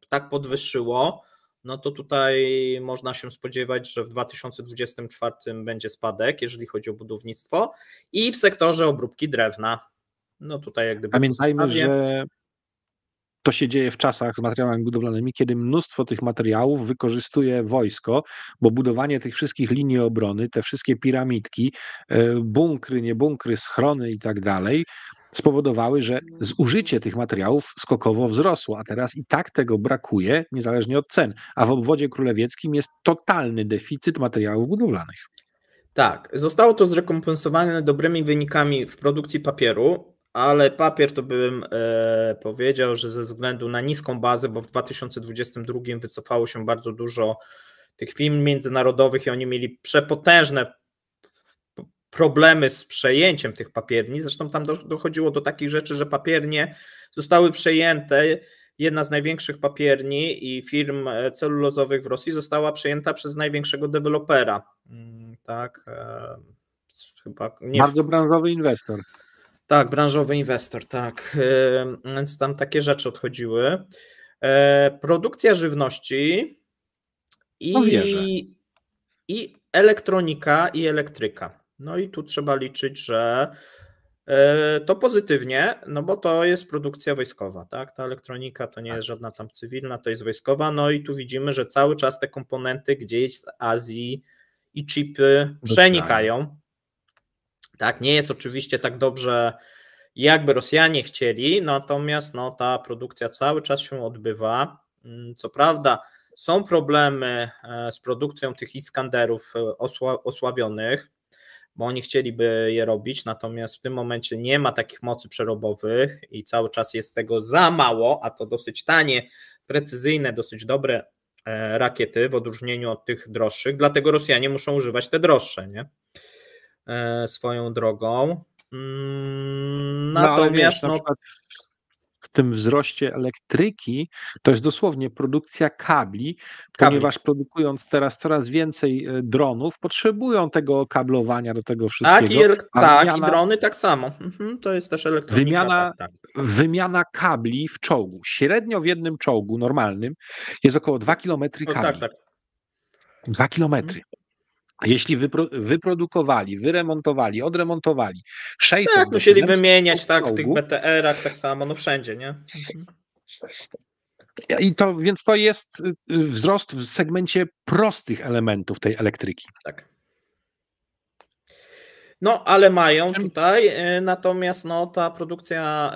[SPEAKER 2] e, tak podwyższyło, no to tutaj można się spodziewać, że w 2024 będzie spadek, jeżeli chodzi o budownictwo i w sektorze obróbki drewna. No tutaj jak gdyby Pamiętajmy, że
[SPEAKER 1] to się dzieje w czasach z materiałami budowlanymi, kiedy mnóstwo tych materiałów wykorzystuje wojsko, bo budowanie tych wszystkich linii obrony, te wszystkie piramidki, e, bunkry, nie bunkry, schrony i tak dalej, spowodowały, że zużycie tych materiałów skokowo wzrosło, a teraz i tak tego brakuje, niezależnie od cen. A w obwodzie królewieckim jest totalny deficyt materiałów budowlanych.
[SPEAKER 2] Tak, zostało to zrekompensowane dobrymi wynikami w produkcji papieru, ale papier to bym e, powiedział, że ze względu na niską bazę, bo w 2022 wycofało się bardzo dużo tych firm międzynarodowych i oni mieli przepotężne problemy z przejęciem tych papierni. Zresztą tam dochodziło do takich rzeczy, że papiernie zostały przejęte. Jedna z największych papierni i firm e, celulozowych w Rosji została przejęta przez największego dewelopera. Mm, tak. E, chyba nie. Bardzo branżowy inwestor. Tak, branżowy inwestor, tak. Yy, więc tam takie rzeczy odchodziły. Yy, produkcja żywności i, no i elektronika i elektryka. No i tu trzeba liczyć, że yy, to pozytywnie, no bo to jest produkcja wojskowa, tak? Ta elektronika to nie tak. jest żadna tam cywilna, to jest wojskowa. No i tu widzimy, że cały czas te komponenty gdzieś z Azji i chipy przenikają. Tak, nie jest oczywiście tak dobrze, jakby Rosjanie chcieli, natomiast no, ta produkcja cały czas się odbywa. Mm, co prawda, są problemy e, z produkcją tych Iskanderów e, osła, osławionych, bo oni chcieliby je robić, natomiast w tym momencie nie ma takich mocy przerobowych i cały czas jest tego za mało, a to dosyć tanie, precyzyjne, dosyć dobre e, rakiety w odróżnieniu od tych droższych, dlatego Rosjanie muszą używać te droższe, nie? E, swoją drogą. Mm, no, natomiast no, wiesz, no... w tym wzroście
[SPEAKER 1] elektryki to jest dosłownie produkcja kabli, kabli, ponieważ produkując teraz coraz więcej e, dronów, potrzebują tego kablowania do tego wszystkiego. Tak, i, tak, wymiana, i
[SPEAKER 2] drony tak samo. Mhm, to jest też elektronika. Wymiana, tak,
[SPEAKER 1] tak. wymiana kabli w czołgu. Średnio w jednym czołgu normalnym jest około 2 km kabli. O, tak, tak.
[SPEAKER 2] Dwa kilometry. Mhm.
[SPEAKER 1] Jeśli wypro, wyprodukowali, wyremontowali, odremontowali
[SPEAKER 2] 600... Tak, musieli wymieniać tak, w tych BTR-ach, tak samo, no wszędzie, nie? Mhm.
[SPEAKER 1] I to, więc to jest y, y, wzrost w segmencie prostych elementów tej elektryki. Tak.
[SPEAKER 2] No, ale mają tutaj, y, natomiast no, ta produkcja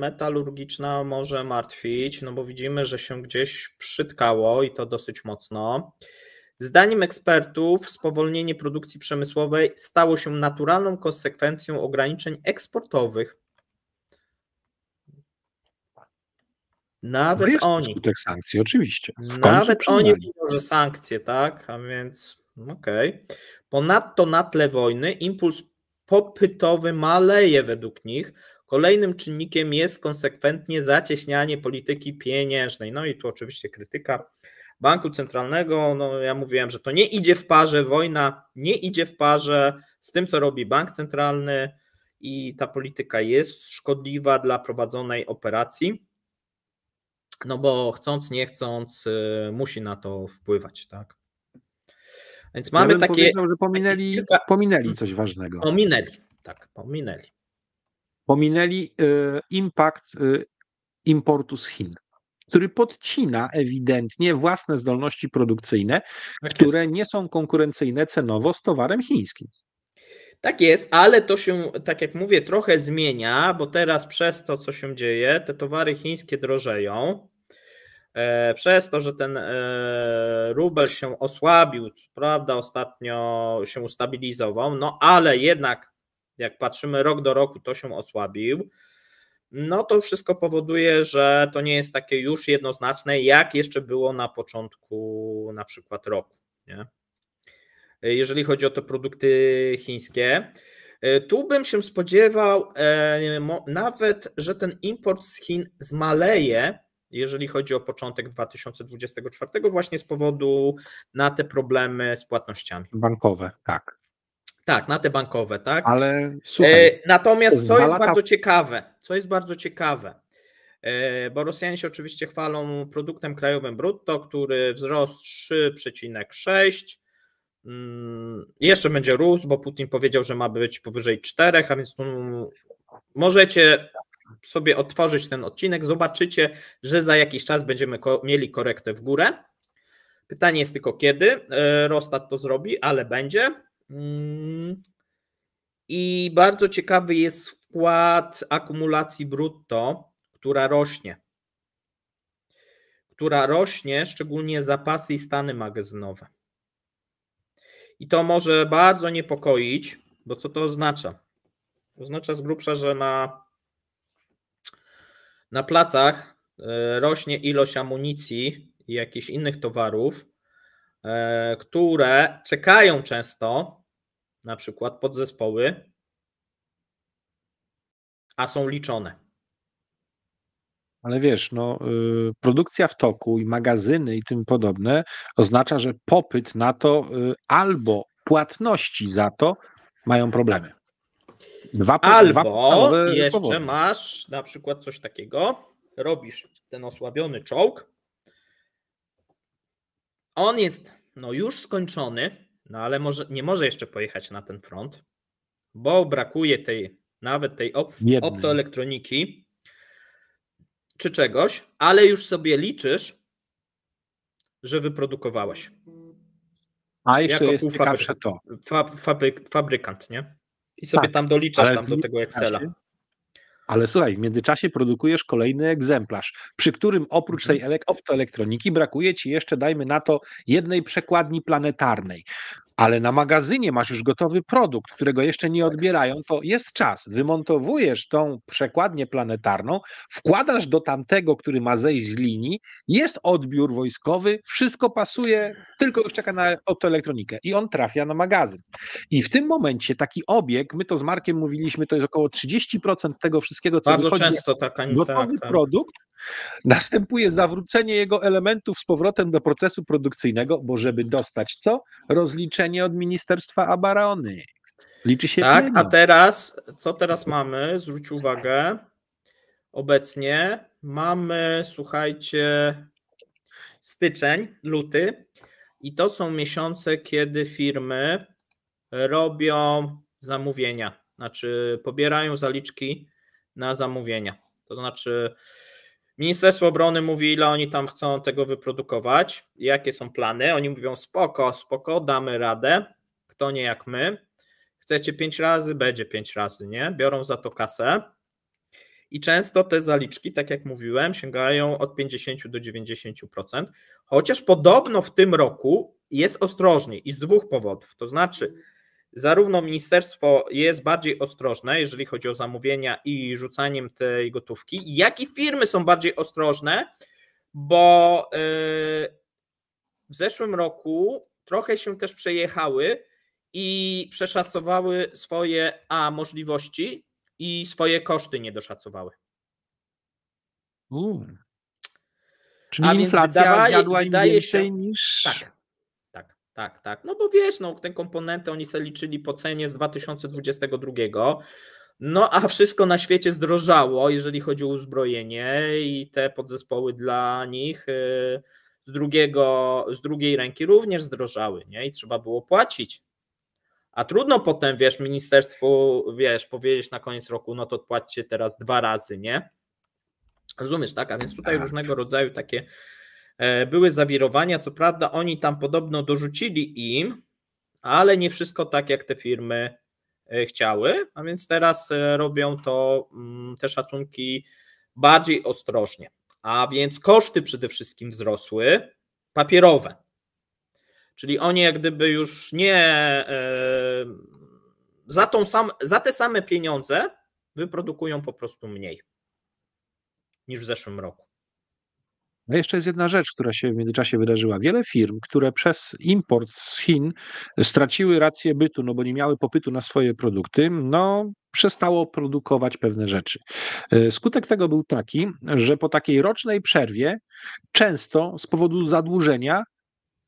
[SPEAKER 2] metalurgiczna może martwić, no bo widzimy, że się gdzieś przytkało i to dosyć mocno. Zdaniem ekspertów spowolnienie produkcji przemysłowej stało się naturalną konsekwencją ograniczeń eksportowych. Nawet no oni.
[SPEAKER 1] Skutek sankcji, oczywiście. W nawet oni
[SPEAKER 2] mówią, że sankcje, tak? A więc okej. Okay. Ponadto na tle wojny impuls popytowy maleje według nich. Kolejnym czynnikiem jest konsekwentnie zacieśnianie polityki pieniężnej. No i tu oczywiście krytyka Banku Centralnego. No, ja mówiłem, że to nie idzie w parze, wojna nie idzie w parze z tym, co robi Bank Centralny i ta polityka jest szkodliwa dla prowadzonej operacji. No bo chcąc, nie chcąc, y, musi na to wpływać, tak? Więc mamy ja takie.
[SPEAKER 1] że pominęli, kilka... pominęli mm. coś ważnego.
[SPEAKER 2] Pominęli, tak, pominęli.
[SPEAKER 1] Pominęli y, impact y, importu z Chin który podcina ewidentnie własne zdolności produkcyjne, tak które jest. nie są konkurencyjne cenowo z towarem chińskim.
[SPEAKER 2] Tak jest, ale to się, tak jak mówię, trochę zmienia, bo teraz przez to, co się dzieje, te towary chińskie drożeją. E, przez to, że ten e, rubel się osłabił, prawda, ostatnio się ustabilizował, no ale jednak, jak patrzymy rok do roku, to się osłabił no to wszystko powoduje, że to nie jest takie już jednoznaczne, jak jeszcze było na początku na przykład roku. Nie? Jeżeli chodzi o te produkty chińskie, e, tu bym się spodziewał e, nawet, że ten import z Chin zmaleje, jeżeli chodzi o początek 2024, właśnie z powodu na te problemy z płatnościami.
[SPEAKER 1] Bankowe, tak.
[SPEAKER 2] Tak, na te bankowe, tak. Ale e, słuchaj, Natomiast co jest lata... bardzo ciekawe, co jest bardzo ciekawe, e, bo Rosjanie się oczywiście chwalą produktem krajowym brutto, który wzrost 3,6. Mm, jeszcze będzie rósł, bo Putin powiedział, że ma być powyżej 4, a więc tu mm, możecie sobie otworzyć ten odcinek, zobaczycie, że za jakiś czas będziemy mieli korektę w górę. Pytanie jest tylko kiedy. E, Rostat to zrobi, ale będzie. Mm. I bardzo ciekawy jest wkład akumulacji brutto, która rośnie. Która rośnie, szczególnie zapasy i stany magazynowe. I to może bardzo niepokoić, bo co to oznacza? Oznacza z grubsza, że na, na placach e, rośnie ilość amunicji i jakichś innych towarów, E, które czekają często, na przykład podzespoły, a są liczone.
[SPEAKER 1] Ale wiesz, no, y, produkcja w toku i magazyny i tym podobne oznacza, że popyt na to y, albo płatności za to mają problemy. Dwa, albo dwa jeszcze powody.
[SPEAKER 2] masz na przykład coś takiego, robisz ten osłabiony czołg, on jest no już skończony, no ale może, nie może jeszcze pojechać na ten front, bo brakuje tej nawet tej op Jednym. optoelektroniki czy czegoś, ale już sobie liczysz, że wyprodukowałeś.
[SPEAKER 1] A jeszcze jako jest ciekawsze to.
[SPEAKER 2] Fabryk, fabrykant, nie? I sobie tak, tam doliczasz tam do tego Excela.
[SPEAKER 1] Ale słuchaj, w międzyczasie produkujesz kolejny egzemplarz, przy którym oprócz tej mhm. optoelektroniki brakuje ci jeszcze, dajmy na to, jednej przekładni planetarnej ale na magazynie masz już gotowy produkt, którego jeszcze nie tak. odbierają, to jest czas. Wymontowujesz tą przekładnię planetarną, wkładasz do tamtego, który ma zejść z linii, jest odbiór wojskowy, wszystko pasuje, tylko już czeka na optoelektronikę i on trafia na magazyn. I w tym momencie taki obieg, my to z Markiem mówiliśmy, to jest około 30% tego wszystkiego, co Bardzo wychodzi, często taka, gotowy tak, tak. produkt, Następuje zawrócenie jego elementów z powrotem do procesu produkcyjnego, bo żeby dostać co? Rozliczenie nie od Ministerstwa Obrony. Liczy się Tak, a
[SPEAKER 2] teraz, co teraz mamy? Zwróć uwagę. Obecnie mamy, słuchajcie, styczeń, luty i to są miesiące, kiedy firmy robią zamówienia, znaczy pobierają zaliczki na zamówienia. To znaczy Ministerstwo Obrony mówi, ile oni tam chcą tego wyprodukować, jakie są plany. Oni mówią spoko, spoko, damy radę, kto nie jak my. Chcecie pięć razy, będzie pięć razy, nie? Biorą za to kasę. I często te zaliczki, tak jak mówiłem, sięgają od 50 do 90%, chociaż podobno w tym roku jest ostrożniej i z dwóch powodów. To znaczy, Zarówno ministerstwo jest bardziej ostrożne, jeżeli chodzi o zamówienia i rzucaniem tej gotówki, jak i firmy są bardziej ostrożne, bo y, w zeszłym roku trochę się też przejechały i przeszacowały swoje a możliwości i swoje koszty nie doszacowały. U. Czyli a inflacja wydaje, zjadła im więcej
[SPEAKER 1] niż tak
[SPEAKER 2] tak, tak. No bo wiesz, no, te komponenty oni sobie liczyli po cenie z 2022. No a wszystko na świecie zdrożało, jeżeli chodzi o uzbrojenie i te podzespoły dla nich y, z, drugiego, z drugiej ręki również zdrożały, nie? I trzeba było płacić. A trudno potem, wiesz, ministerstwu, wiesz, powiedzieć na koniec roku, no to płaccie teraz dwa razy, nie? Rozumiesz, tak? A więc tutaj tak. różnego rodzaju takie E, były zawirowania, co prawda oni tam podobno dorzucili im, ale nie wszystko tak jak te firmy e, chciały, a więc teraz e, robią to mm, te szacunki bardziej ostrożnie. A więc koszty przede wszystkim wzrosły, papierowe. Czyli oni jak gdyby już nie za, tą sam, za te same pieniądze wyprodukują po prostu mniej niż w zeszłym roku.
[SPEAKER 1] No jeszcze jest jedna rzecz, która się w międzyczasie wydarzyła. Wiele firm, które przez import z Chin straciły rację bytu, no bo nie miały popytu na swoje produkty, no przestało produkować pewne rzeczy. E, skutek tego był taki, że po takiej rocznej przerwie często z powodu zadłużenia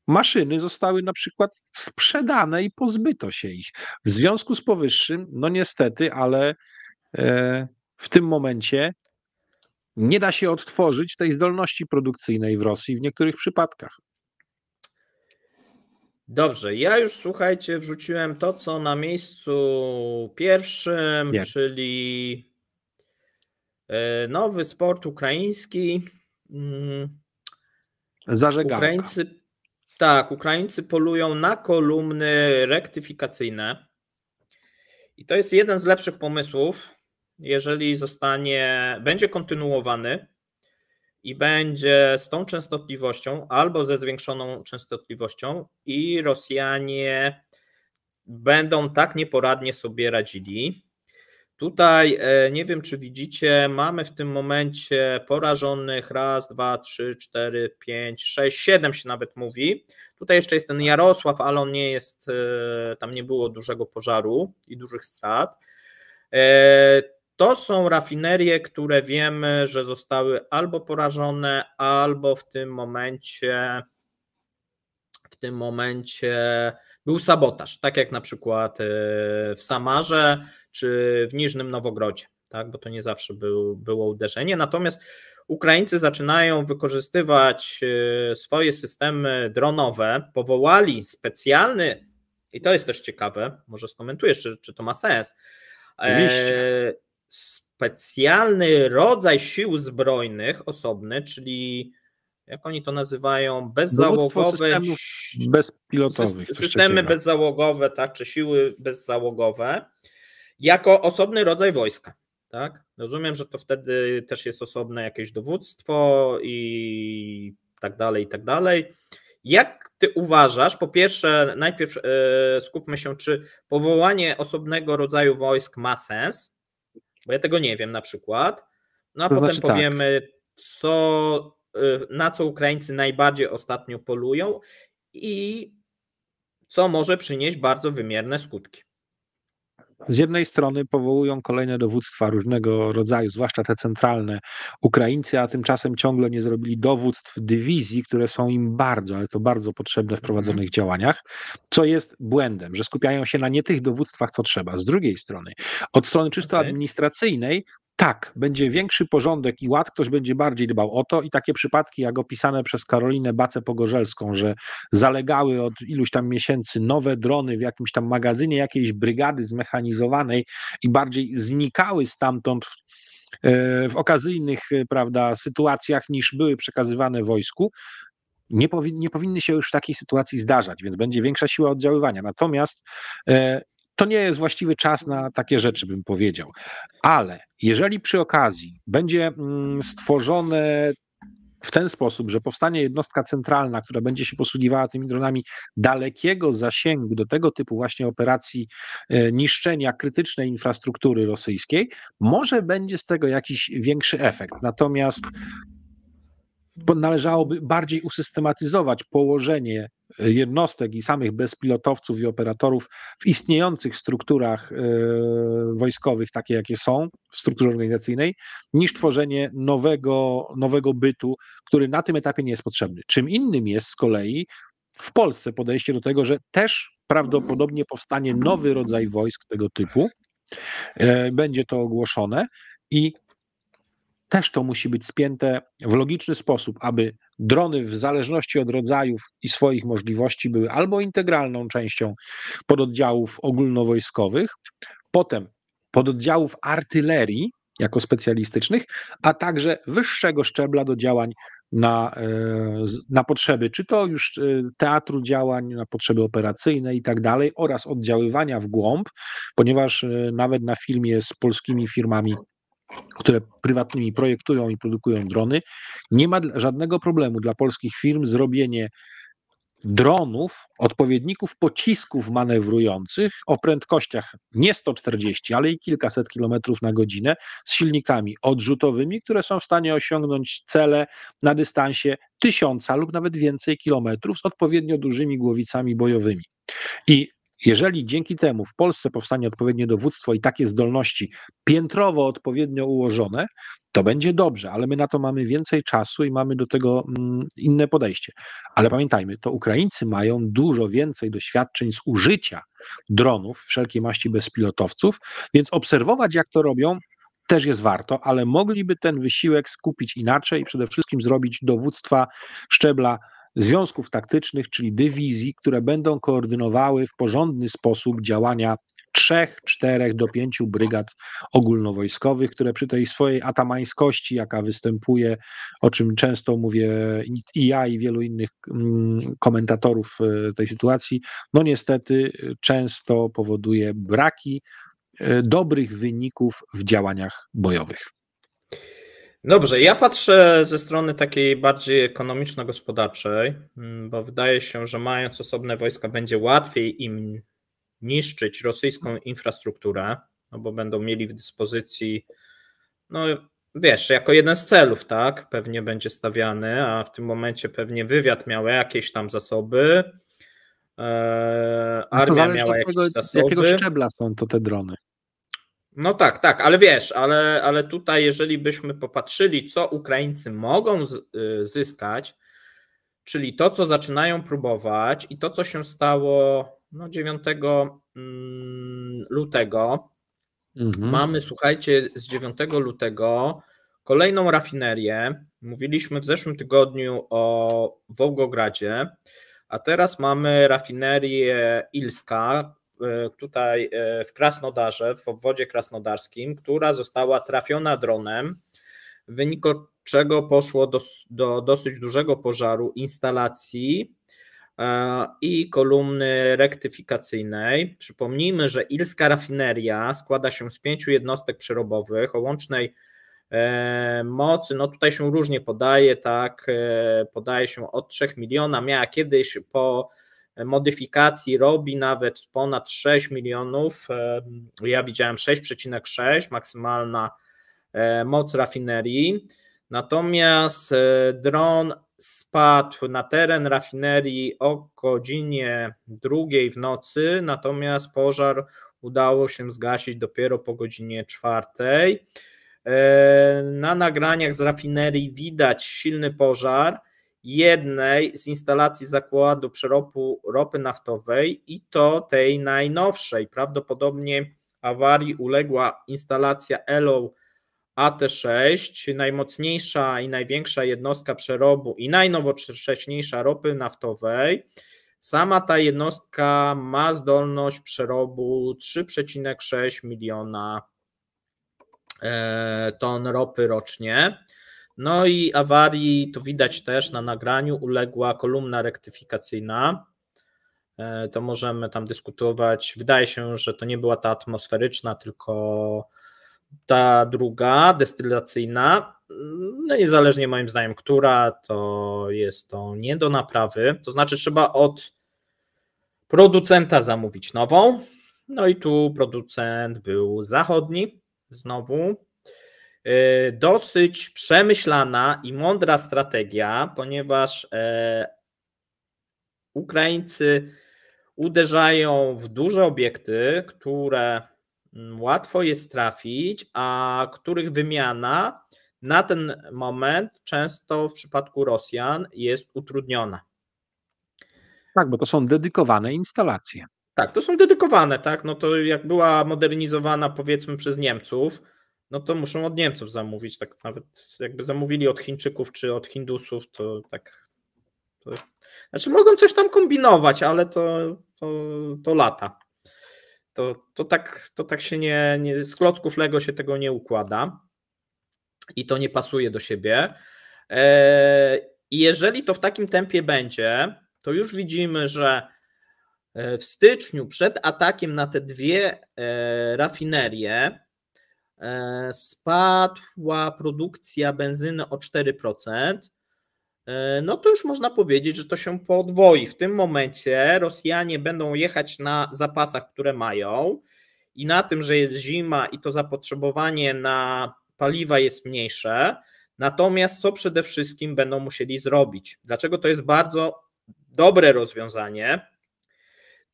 [SPEAKER 1] maszyny zostały na przykład sprzedane i pozbyto się ich. W związku z powyższym, no niestety, ale e, w tym momencie nie da się odtworzyć tej zdolności produkcyjnej w Rosji w niektórych przypadkach.
[SPEAKER 2] Dobrze, ja już słuchajcie, wrzuciłem to, co na miejscu pierwszym, nie. czyli e, nowy sport ukraiński. Mm. Zażeganka. Ukraińcy, tak, Ukraińcy polują na kolumny rektyfikacyjne. I to jest jeden z lepszych pomysłów, jeżeli zostanie, będzie kontynuowany i będzie z tą częstotliwością albo ze zwiększoną częstotliwością i Rosjanie będą tak nieporadnie sobie radzili. Tutaj e, nie wiem, czy widzicie, mamy w tym momencie porażonych raz, dwa, trzy, cztery, pięć, sześć, siedem się nawet mówi. Tutaj jeszcze jest ten Jarosław, ale on nie jest, e, tam nie było dużego pożaru i dużych strat. E, to są rafinerie, które wiemy, że zostały albo porażone, albo w tym momencie w tym momencie był sabotaż, tak jak na przykład e, w Samarze czy w Niżnym Nowogrodzie, tak? bo to nie zawsze był, było uderzenie. Natomiast Ukraińcy zaczynają wykorzystywać e, swoje systemy dronowe, powołali specjalny, i to jest też ciekawe, może skomentujesz, czy, czy to ma sens. E, Oczywiście specjalny rodzaj sił zbrojnych osobny, czyli jak oni to nazywają, bezzałogowe
[SPEAKER 1] bezpilotowych, systemy
[SPEAKER 2] bezzałogowe, tak, czy siły bezzałogowe, jako osobny rodzaj wojska. Tak? Rozumiem, że to wtedy też jest osobne jakieś dowództwo i tak dalej, i tak dalej. Jak ty uważasz, po pierwsze, najpierw e, skupmy się, czy powołanie osobnego rodzaju wojsk ma sens? Bo ja tego nie wiem na przykład. No a to potem znaczy tak. powiemy, tak. co, y, na co Ukraińcy najbardziej ostatnio polują i co może przynieść bardzo wymierne skutki
[SPEAKER 1] z jednej strony powołują kolejne dowództwa różnego rodzaju, zwłaszcza te centralne. Ukraińcy, a tymczasem ciągle nie zrobili dowództw dywizji, które są im bardzo, ale to bardzo potrzebne w mhm. prowadzonych mm. działaniach, co jest błędem, że skupiają się na nie tych dowództwach, co trzeba. Z drugiej strony, od strony czysto okay. administracyjnej, tak, będzie większy porządek i ład, ktoś będzie bardziej dbał o to i takie przypadki jak opisane przez Karolinę Bacę-Pogorzelską, że zalegały od iluś tam miesięcy nowe drony w jakimś tam magazynie jakiejś brygady zmechanizowanej i bardziej znikały stamtąd w, e, w okazyjnych e, prawda, sytuacjach niż były przekazywane wojsku. Nie, nie powinny się już w takiej sytuacji zdarzać, więc będzie większa siła oddziaływania. Natomiast e, to nie jest właściwy czas na takie rzeczy, bym powiedział. Ale jeżeli przy okazji będzie mm, stworzone w ten sposób, że powstanie jednostka centralna, która będzie się posługiwała tymi dronami dalekiego zasięgu do tego typu właśnie operacji e, niszczenia krytycznej infrastruktury rosyjskiej, może będzie z tego jakiś większy efekt. Natomiast należałoby bardziej usystematyzować położenie e, jednostek i samych bezpilotowców i operatorów w istniejących strukturach e, wojskowych, takie jakie są, w strukturze organizacyjnej, niż tworzenie nowego, nowego bytu, który na tym etapie nie jest potrzebny. Czym innym jest z kolei w Polsce podejście do tego, że też prawdopodobnie powstanie nowy rodzaj wojsk tego typu, e, będzie to ogłoszone i też to musi być spięte w logiczny sposób, aby drony w zależności od rodzajów i swoich możliwości były albo integralną częścią pododdziałów ogólnowojskowych, potem pododdziałów artylerii jako specjalistycznych, a także wyższego szczebla do działań na, e, na potrzeby, czy to już e, teatru działań, na potrzeby operacyjne i tak dalej, oraz oddziaływania w głąb, ponieważ e, nawet na filmie z polskimi firmami które prywatnymi projektują i produkują drony, nie ma żadnego problemu dla polskich firm zrobienie dronów, odpowiedników pocisków manewrujących o prędkościach nie 140, ale i kilkaset kilometrów na godzinę z silnikami odrzutowymi, które są w stanie osiągnąć cele na dystansie tysiąca lub nawet więcej kilometrów z odpowiednio dużymi głowicami bojowymi. I jeżeli dzięki temu w Polsce powstanie odpowiednie dowództwo i takie zdolności piętrowo odpowiednio ułożone, to będzie dobrze, ale my na to mamy więcej czasu i mamy do tego mm, inne podejście. Ale pamiętajmy, to Ukraińcy mają dużo więcej doświadczeń z użycia dronów, wszelkiej maści bezpilotowców, więc obserwować, jak to robią, też jest warto, ale mogliby ten wysiłek skupić inaczej, i przede wszystkim zrobić dowództwa szczebla związków taktycznych, czyli dywizji, które będą koordynowały w porządny sposób działania trzech, czterech do pięciu brygad ogólnowojskowych, które przy tej swojej atamańskości, jaka występuje, o czym często mówię i ja, i wielu innych mm, komentatorów e, tej sytuacji, no niestety e, często powoduje braki e, dobrych wyników w działaniach bojowych.
[SPEAKER 2] Dobrze, ja patrzę ze strony takiej bardziej ekonomiczno-gospodarczej, mm, bo wydaje się, że mając osobne wojska będzie łatwiej im niszczyć rosyjską infrastrukturę, no bo będą mieli w dyspozycji, no wiesz, jako jeden z celów, tak, pewnie będzie stawiany, a w tym momencie pewnie wywiad miał jakieś tam zasoby, e, no armia miała jakieś tego, zasoby. Jakiego
[SPEAKER 1] szczebla są to te drony?
[SPEAKER 2] No tak, tak, ale wiesz, ale, ale tutaj, jeżeli byśmy popatrzyli, co Ukraińcy mogą z, y, zyskać, czyli to, co zaczynają próbować i to, co się stało no, 9 mm, lutego,
[SPEAKER 1] mhm. mamy,
[SPEAKER 2] słuchajcie, z 9 lutego kolejną rafinerię. Mówiliśmy w zeszłym tygodniu o Wołgogradzie, a teraz mamy rafinerię Ilska, E, tutaj e, w Krasnodarze, w obwodzie krasnodarskim, która została trafiona dronem, w wyniku czego poszło do, do dosyć dużego pożaru instalacji e, i kolumny rektyfikacyjnej. Przypomnijmy, że Ilska rafineria składa się z pięciu jednostek przerobowych o łącznej mocy, no tutaj się różnie podaje, tak, podaje się od 3 miliona, miała kiedyś po modyfikacji robi nawet ponad 6 milionów. E, ja widziałem 6,6 maksymalna e, moc rafinerii. Natomiast e, dron spadł na teren rafinerii o godzinie drugiej w nocy, natomiast pożar udało się zgasić dopiero po godzinie czwartej. Na nagraniach z rafinerii widać silny pożar jednej z instalacji zakładu przerobu ropy naftowej i to tej najnowszej. Prawdopodobnie awarii uległa instalacja ELO AT6, najmocniejsza i największa jednostka przerobu i najnowocześniejsza ropy naftowej. Sama ta jednostka ma zdolność przerobu 3,6 miliona e, ton ropy rocznie. No i awarii, to widać też na nagraniu, uległa kolumna rektyfikacyjna. E, to możemy tam dyskutować. Wydaje się, że to nie była ta atmosferyczna, tylko ta druga, destylacyjna. No niezależnie moim zdaniem, która to jest to nie do naprawy. To znaczy trzeba od producenta zamówić nową. No i tu producent był zachodni znowu, E, dosyć przemyślana i mądra strategia, ponieważ e, Ukraińcy uderzają w duże obiekty, które mm, łatwo jest trafić, a których wymiana na ten moment często w przypadku Rosjan jest utrudniona.
[SPEAKER 1] Tak, bo to są dedykowane instalacje.
[SPEAKER 2] Tak, to są dedykowane, tak. No to jak była modernizowana powiedzmy przez Niemców, no to muszą od Niemców zamówić, tak nawet jakby zamówili od Chińczyków czy od Hindusów, to tak. To, znaczy mogą coś tam kombinować, ale to, to, to lata. To, to, tak, to tak się nie, nie. Z klocków Lego się tego nie układa i to nie pasuje do siebie. E, I jeżeli to w takim tempie będzie, to już widzimy, że e, w styczniu przed atakiem na te dwie e, rafinerie E, spadła produkcja benzyny o 4%, e, no to już można powiedzieć, że to się podwoi. W tym momencie Rosjanie będą jechać na zapasach, które mają i na tym, że jest zima i to zapotrzebowanie na paliwa jest mniejsze. Natomiast co przede wszystkim będą musieli zrobić? Dlaczego to jest bardzo dobre rozwiązanie?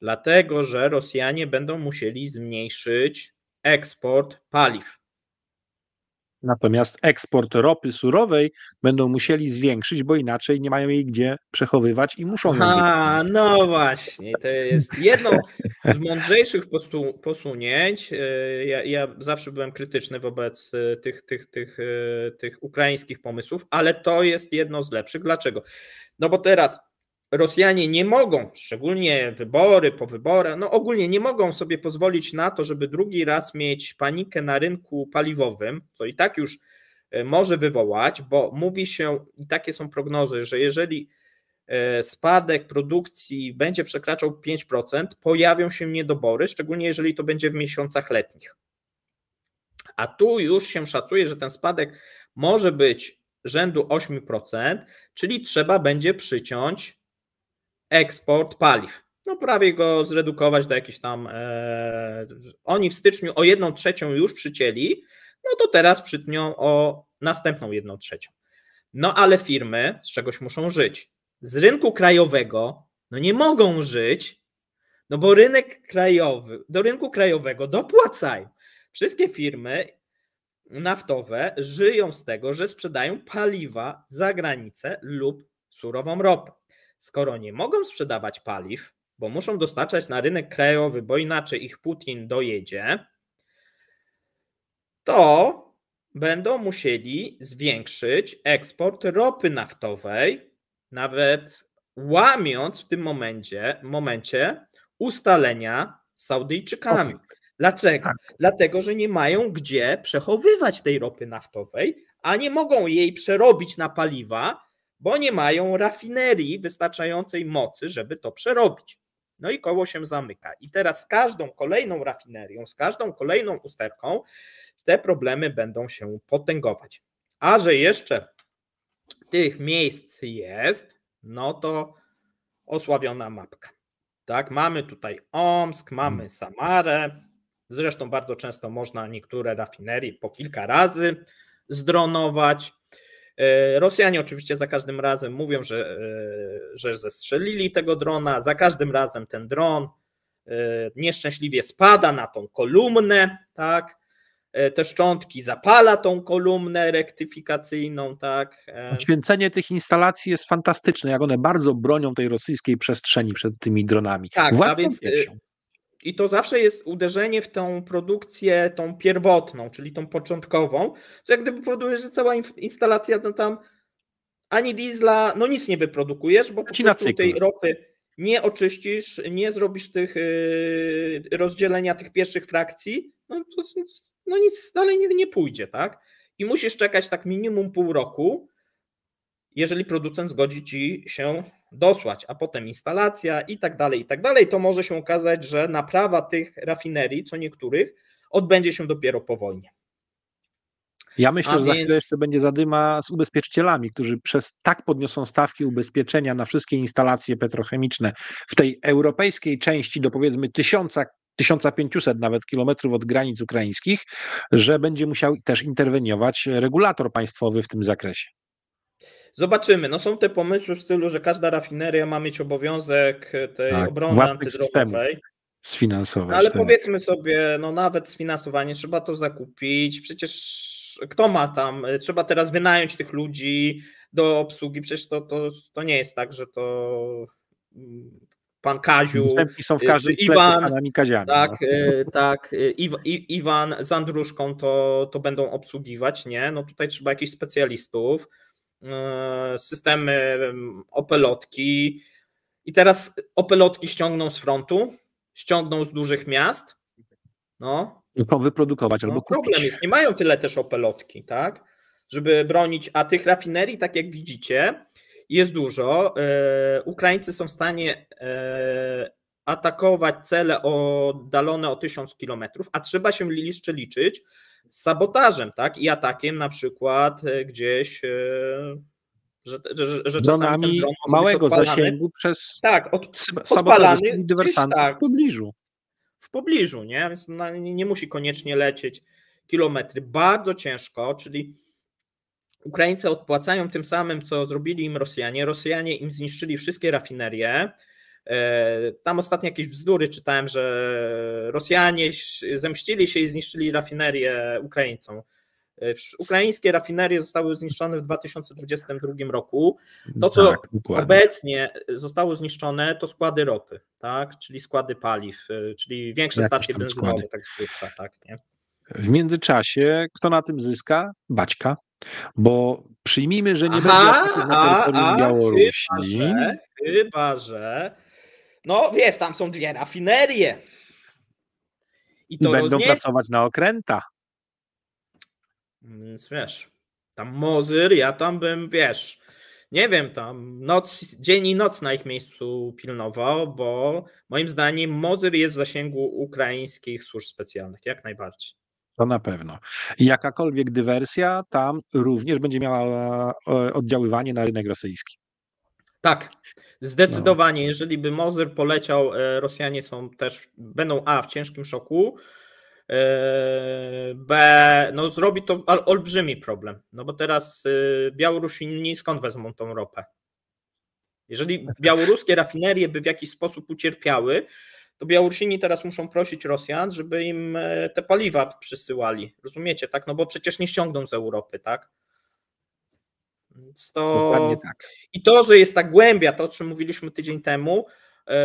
[SPEAKER 2] Dlatego, że Rosjanie będą musieli zmniejszyć eksport paliw.
[SPEAKER 1] Natomiast eksport ropy surowej będą musieli zwiększyć, bo inaczej nie mają jej gdzie przechowywać i muszą. A,
[SPEAKER 2] no właśnie, to jest jedno z mądrzejszych posunięć. Y, ja, ja, zawsze byłem krytyczny wobec y, tych, tych, tych, y, tych ukraińskich pomysłów, ale to jest jedno z lepszych. Dlaczego? No bo teraz Rosjanie nie mogą, szczególnie wybory po wyborach, no ogólnie nie mogą sobie pozwolić na to, żeby drugi raz mieć panikę na rynku paliwowym, co i tak już e, może wywołać, bo mówi się, i takie są prognozy, że jeżeli e, spadek produkcji będzie przekraczał 5%, pojawią się niedobory, szczególnie jeżeli to będzie w miesiącach letnich. A tu już się szacuje, że ten spadek może być rzędu 8%, czyli trzeba będzie przyciąć eksport paliw. No prawie go zredukować do jakichś tam. E, oni w styczniu o jedną trzecią już przycięli, no to teraz przytnią o następną jedną trzecią. No ale firmy z czegoś muszą żyć. Z rynku krajowego no nie mogą żyć, no bo rynek krajowy, do rynku krajowego dopłacają. Wszystkie firmy naftowe żyją z tego, że sprzedają paliwa za granicę lub surową ropę skoro nie mogą sprzedawać paliw, bo muszą dostarczać na rynek krajowy, bo inaczej ich Putin dojedzie, to będą musieli zwiększyć eksport ropy naftowej, nawet łamiąc w tym momencie, momencie ustalenia z Saudyjczykami. Dlaczego? Tak. Dlatego, że nie mają gdzie przechowywać tej ropy naftowej, a nie mogą jej przerobić na paliwa, bo nie mają rafinerii wystarczającej mocy, żeby to przerobić. No i koło się zamyka. I teraz z każdą kolejną rafinerią, z każdą kolejną usterką te problemy będą się potęgować. A że jeszcze tych miejsc jest, no to osławiona mapka. Tak, mamy tutaj Omsk, mamy hmm. Samarę. Zresztą bardzo często można niektóre rafinerie po kilka razy zdronować. E, Rosjanie oczywiście za każdym razem mówią, że, e, że zestrzelili tego drona, za każdym razem ten dron e, nieszczęśliwie spada na tą kolumnę, tak? Te szczątki zapala tą kolumnę rektyfikacyjną, tak.
[SPEAKER 1] Święcenie tych instalacji jest fantastyczne, jak one bardzo bronią tej rosyjskiej przestrzeni przed tymi dronami. Tak, Własną a więc
[SPEAKER 2] i to zawsze jest uderzenie w tą produkcję, tą pierwotną, czyli tą początkową, co jak gdyby powoduje, że cała instalacja no tam ani diesla, no nic nie wyprodukujesz, bo po prostu tej ropy nie oczyścisz, nie zrobisz tych yy, rozdzielenia tych pierwszych frakcji, no, to, no nic dalej nie, nie pójdzie, tak? I musisz czekać tak minimum pół roku, jeżeli producent zgodzi ci się dosłać, a potem instalacja i tak dalej, i tak dalej, to może się okazać, że naprawa tych rafinerii, co niektórych, odbędzie się dopiero po wojnie.
[SPEAKER 1] Ja myślę, a że za chwilę jeszcze będzie zadyma z ubezpieczycielami, którzy przez tak podniosą stawki ubezpieczenia na wszystkie instalacje petrochemiczne w tej europejskiej części do powiedzmy tysiąca 1500 nawet kilometrów od granic ukraińskich, że będzie musiał też interweniować regulator państwowy w tym zakresie.
[SPEAKER 2] Zobaczymy. No są te pomysły w stylu, że każda rafineria ma mieć obowiązek tej tak, obrony antydrogowej.
[SPEAKER 1] Sfinansować. No, ale tak.
[SPEAKER 2] powiedzmy sobie, no nawet sfinansowanie trzeba to zakupić. Przecież kto ma tam? Trzeba teraz wynająć tych ludzi do obsługi. Przecież to, to, to nie jest tak, że to pan Kaziu. Następni są w y, każdym Iwan, z Kaziami. Tak, no. Y, tak. Y, Iw, Iwan z Andruszką to, to będą obsługiwać, nie? No tutaj trzeba jakichś specjalistów. E, systemy opelotki i teraz opelotki ściągną z frontu, ściągną z dużych miast. No.
[SPEAKER 1] Tylko wyprodukować no, albo problem
[SPEAKER 2] kupić. Problem jest, nie mają tyle też opelotki, tak? Żeby bronić, a tych rafinerii, tak jak widzicie, jest dużo. E, Ukraińcy są w stanie e, atakować cele oddalone o 1000 kilometrów, a trzeba się jeszcze liczyć, sabotażem, tak? I atakiem na przykład e, gdzieś e, że, że, że czasami małego zasięgu
[SPEAKER 1] przez tak, od, dywersantów tak, w
[SPEAKER 2] pobliżu. W pobliżu, nie? Więc no, nie, nie musi koniecznie lecieć kilometry. Bardzo ciężko, czyli Ukraińcy odpłacają tym samym, co zrobili im Rosjanie. Rosjanie im zniszczyli wszystkie rafinerie, E, tam ostatnio jakieś bzdury czytałem, że Rosjanie zemścili się i zniszczyli rafinerię Ukraińcom. E, ukraińskie rafinerie zostały zniszczone w 2022 roku. To, co tak, obecnie zostało zniszczone, to składy ropy, tak? czyli składy paliw, e, czyli większe Jakieś stacje benzynowe, składy. tak Tak, nie?
[SPEAKER 1] W międzyczasie, kto na tym zyska? Baćka. Bo przyjmijmy, że nie Aha, będzie na terytorium a, Białorusi. Chyba że,
[SPEAKER 2] chyba, że no wiesz, tam są dwie rafinerie. I,
[SPEAKER 1] to będą pracować na okręta.
[SPEAKER 2] Więc mm, wiesz, tam Mozyr, ja tam bym, wiesz, nie wiem, tam noc, dzień i noc na ich miejscu pilnował, bo moim zdaniem Mozyr jest w zasięgu ukraińskich służb specjalnych, jak najbardziej.
[SPEAKER 1] To na pewno. Jakakolwiek dywersja tam również będzie miała e, oddziaływanie na rynek rosyjski.
[SPEAKER 2] Tak. Zdecydowanie, no. jeżeli by Mozer poleciał, e, Rosjanie są też, będą A w ciężkim szoku, e, B no zrobi to olbrzymi problem, no bo teraz e, Białorusini skąd wezmą tą ropę? Jeżeli białoruskie rafinerie by w jakiś sposób ucierpiały, to Białorusini teraz muszą prosić Rosjan, żeby im te paliwa przysyłali. Rozumiecie, tak? No bo przecież nie ściągną z Europy, tak? Więc to... Tak. I to, że jest ta głębia, to o czym mówiliśmy tydzień temu yy,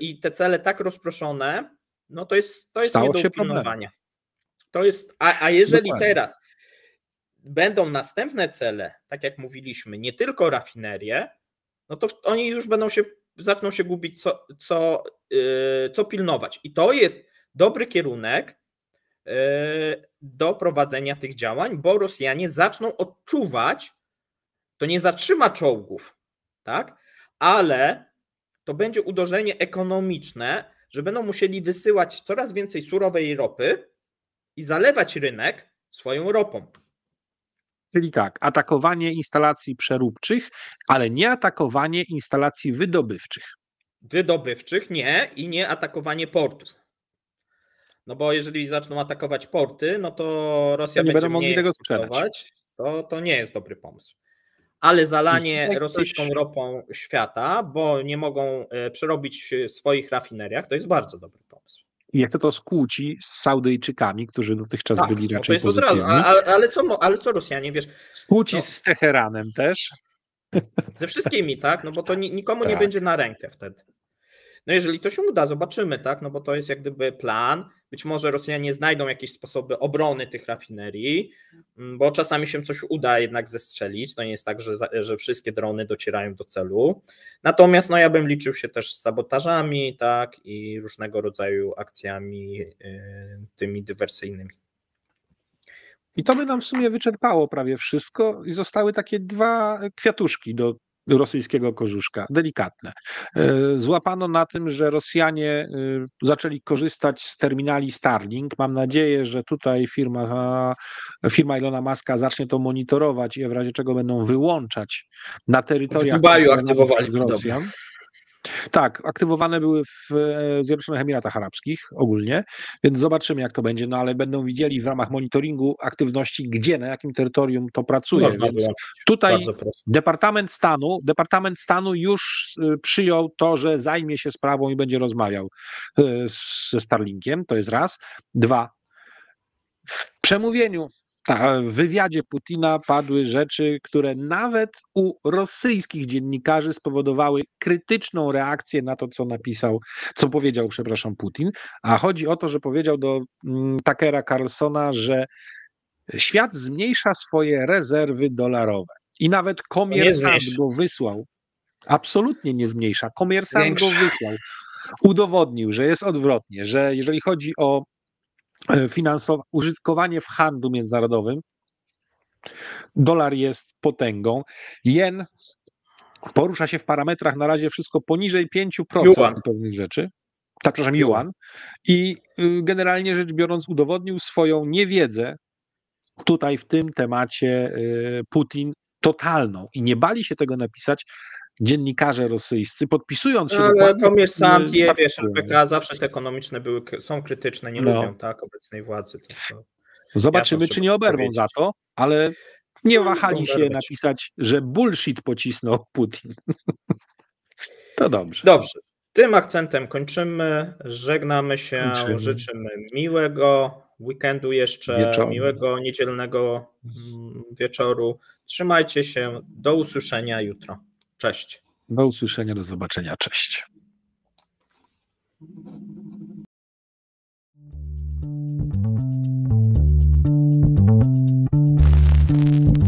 [SPEAKER 2] i te cele tak rozproszone, no to jest, to jest Stało nie do pilnowania. To jest, a, a jeżeli Dokładnie. teraz będą następne cele, tak jak mówiliśmy, nie tylko rafinerie, no to oni już będą się, zaczną się gubić, co, co, yy, co pilnować. I to jest dobry kierunek yy, do prowadzenia tych działań, bo Rosjanie zaczną odczuwać, to nie zatrzyma czołgów, tak? Ale to będzie uderzenie ekonomiczne, że będą musieli wysyłać coraz więcej surowej ropy i zalewać rynek swoją ropą.
[SPEAKER 1] Czyli tak, atakowanie instalacji przeróbczych, ale nie atakowanie instalacji wydobywczych.
[SPEAKER 2] Wydobywczych nie i nie atakowanie portów. No bo jeżeli zaczną atakować porty, no to Rosja to nie będzie będą mogli mniej tego sprzedawać. To, to nie jest dobry pomysł ale zalanie tak, rosyjską ropą świata, bo nie mogą e, przerobić w swoich rafineriach, to jest bardzo dobry pomysł.
[SPEAKER 1] I jak to to skłóci z Saudyjczykami, którzy dotychczas tak, byli no raczej no pozytywni. Razu, ale,
[SPEAKER 2] ale, co, ale co Rosjanie, wiesz... Skłóci no, z Teheranem też. Ze wszystkimi, tak? No bo to nikomu tak. nie będzie na rękę wtedy. No jeżeli to się uda, zobaczymy, tak? No bo to jest jak gdyby plan. Być może Rosjanie znajdą jakieś sposoby obrony tych rafinerii, mm, bo czasami się coś uda jednak zestrzelić. To nie jest tak, że, że wszystkie drony docierają do celu. Natomiast no, ja bym liczył się też z sabotażami, tak? I różnego rodzaju akcjami yy, tymi dywersyjnymi.
[SPEAKER 1] I to by nam w sumie wyczerpało prawie wszystko i zostały takie dwa kwiatuszki do rosyjskiego korzuszka. Delikatne. E, złapano na tym, że Rosjanie e, zaczęli korzystać z terminali Starlink. Mam nadzieję, że tutaj firma, firma Ilona Maska zacznie to monitorować i w razie czego będą wyłączać na terytoriach... W Dubaju aktywowali. Z Rosjan. Tak, aktywowane były w e, Zjednoczonych Emiratach Arabskich ogólnie, więc zobaczymy jak to będzie, no ale będą widzieli w ramach monitoringu aktywności, gdzie, na jakim terytorium to pracuje. Można więc tutaj Departament Stanu, Departament Stanu już e, przyjął to, że zajmie się sprawą i będzie rozmawiał e, ze Starlinkiem, to jest raz. Dwa, w przemówieniu w wywiadzie Putina padły rzeczy, które nawet u rosyjskich dziennikarzy spowodowały krytyczną reakcję na to, co napisał, co powiedział, przepraszam, Putin. A chodzi o to, że powiedział do mm, Takera Carlsona, że świat zmniejsza swoje rezerwy dolarowe. I nawet komersant go wysłał. Absolutnie nie zmniejsza. Komersant go wysłał udowodnił, że jest odwrotnie, że jeżeli chodzi o E, finansowa, użytkowanie w handlu międzynarodowym. Dolar jest potęgą. Jen porusza się w parametrach na razie wszystko poniżej 5% pewnych rzeczy. Tak, przepraszam, yuan I y, generalnie rzecz biorąc, udowodnił swoją niewiedzę tutaj w tym temacie y, Putin totalną i nie bali się tego napisać, dziennikarze rosyjscy, podpisując się... No, ale Tomisz Santie, wiesz, RPK
[SPEAKER 2] zawsze te ekonomiczne były, są krytyczne, nie no. lubią tak obecnej władzy. To,
[SPEAKER 1] Zobaczymy, czy nie oberwą za to, ale nie no, wahali się napisać, że bullshit pocisnął Putin. To dobrze. Dobrze.
[SPEAKER 2] Tym akcentem kończymy. Żegnamy się. Kończymy. Życzymy miłego weekendu jeszcze, miłego niedzielnego mm, wieczoru. Trzymajcie się. Do usłyszenia jutro. Cześć.
[SPEAKER 1] Do usłyszenia, do zobaczenia. Cześć. Thank you.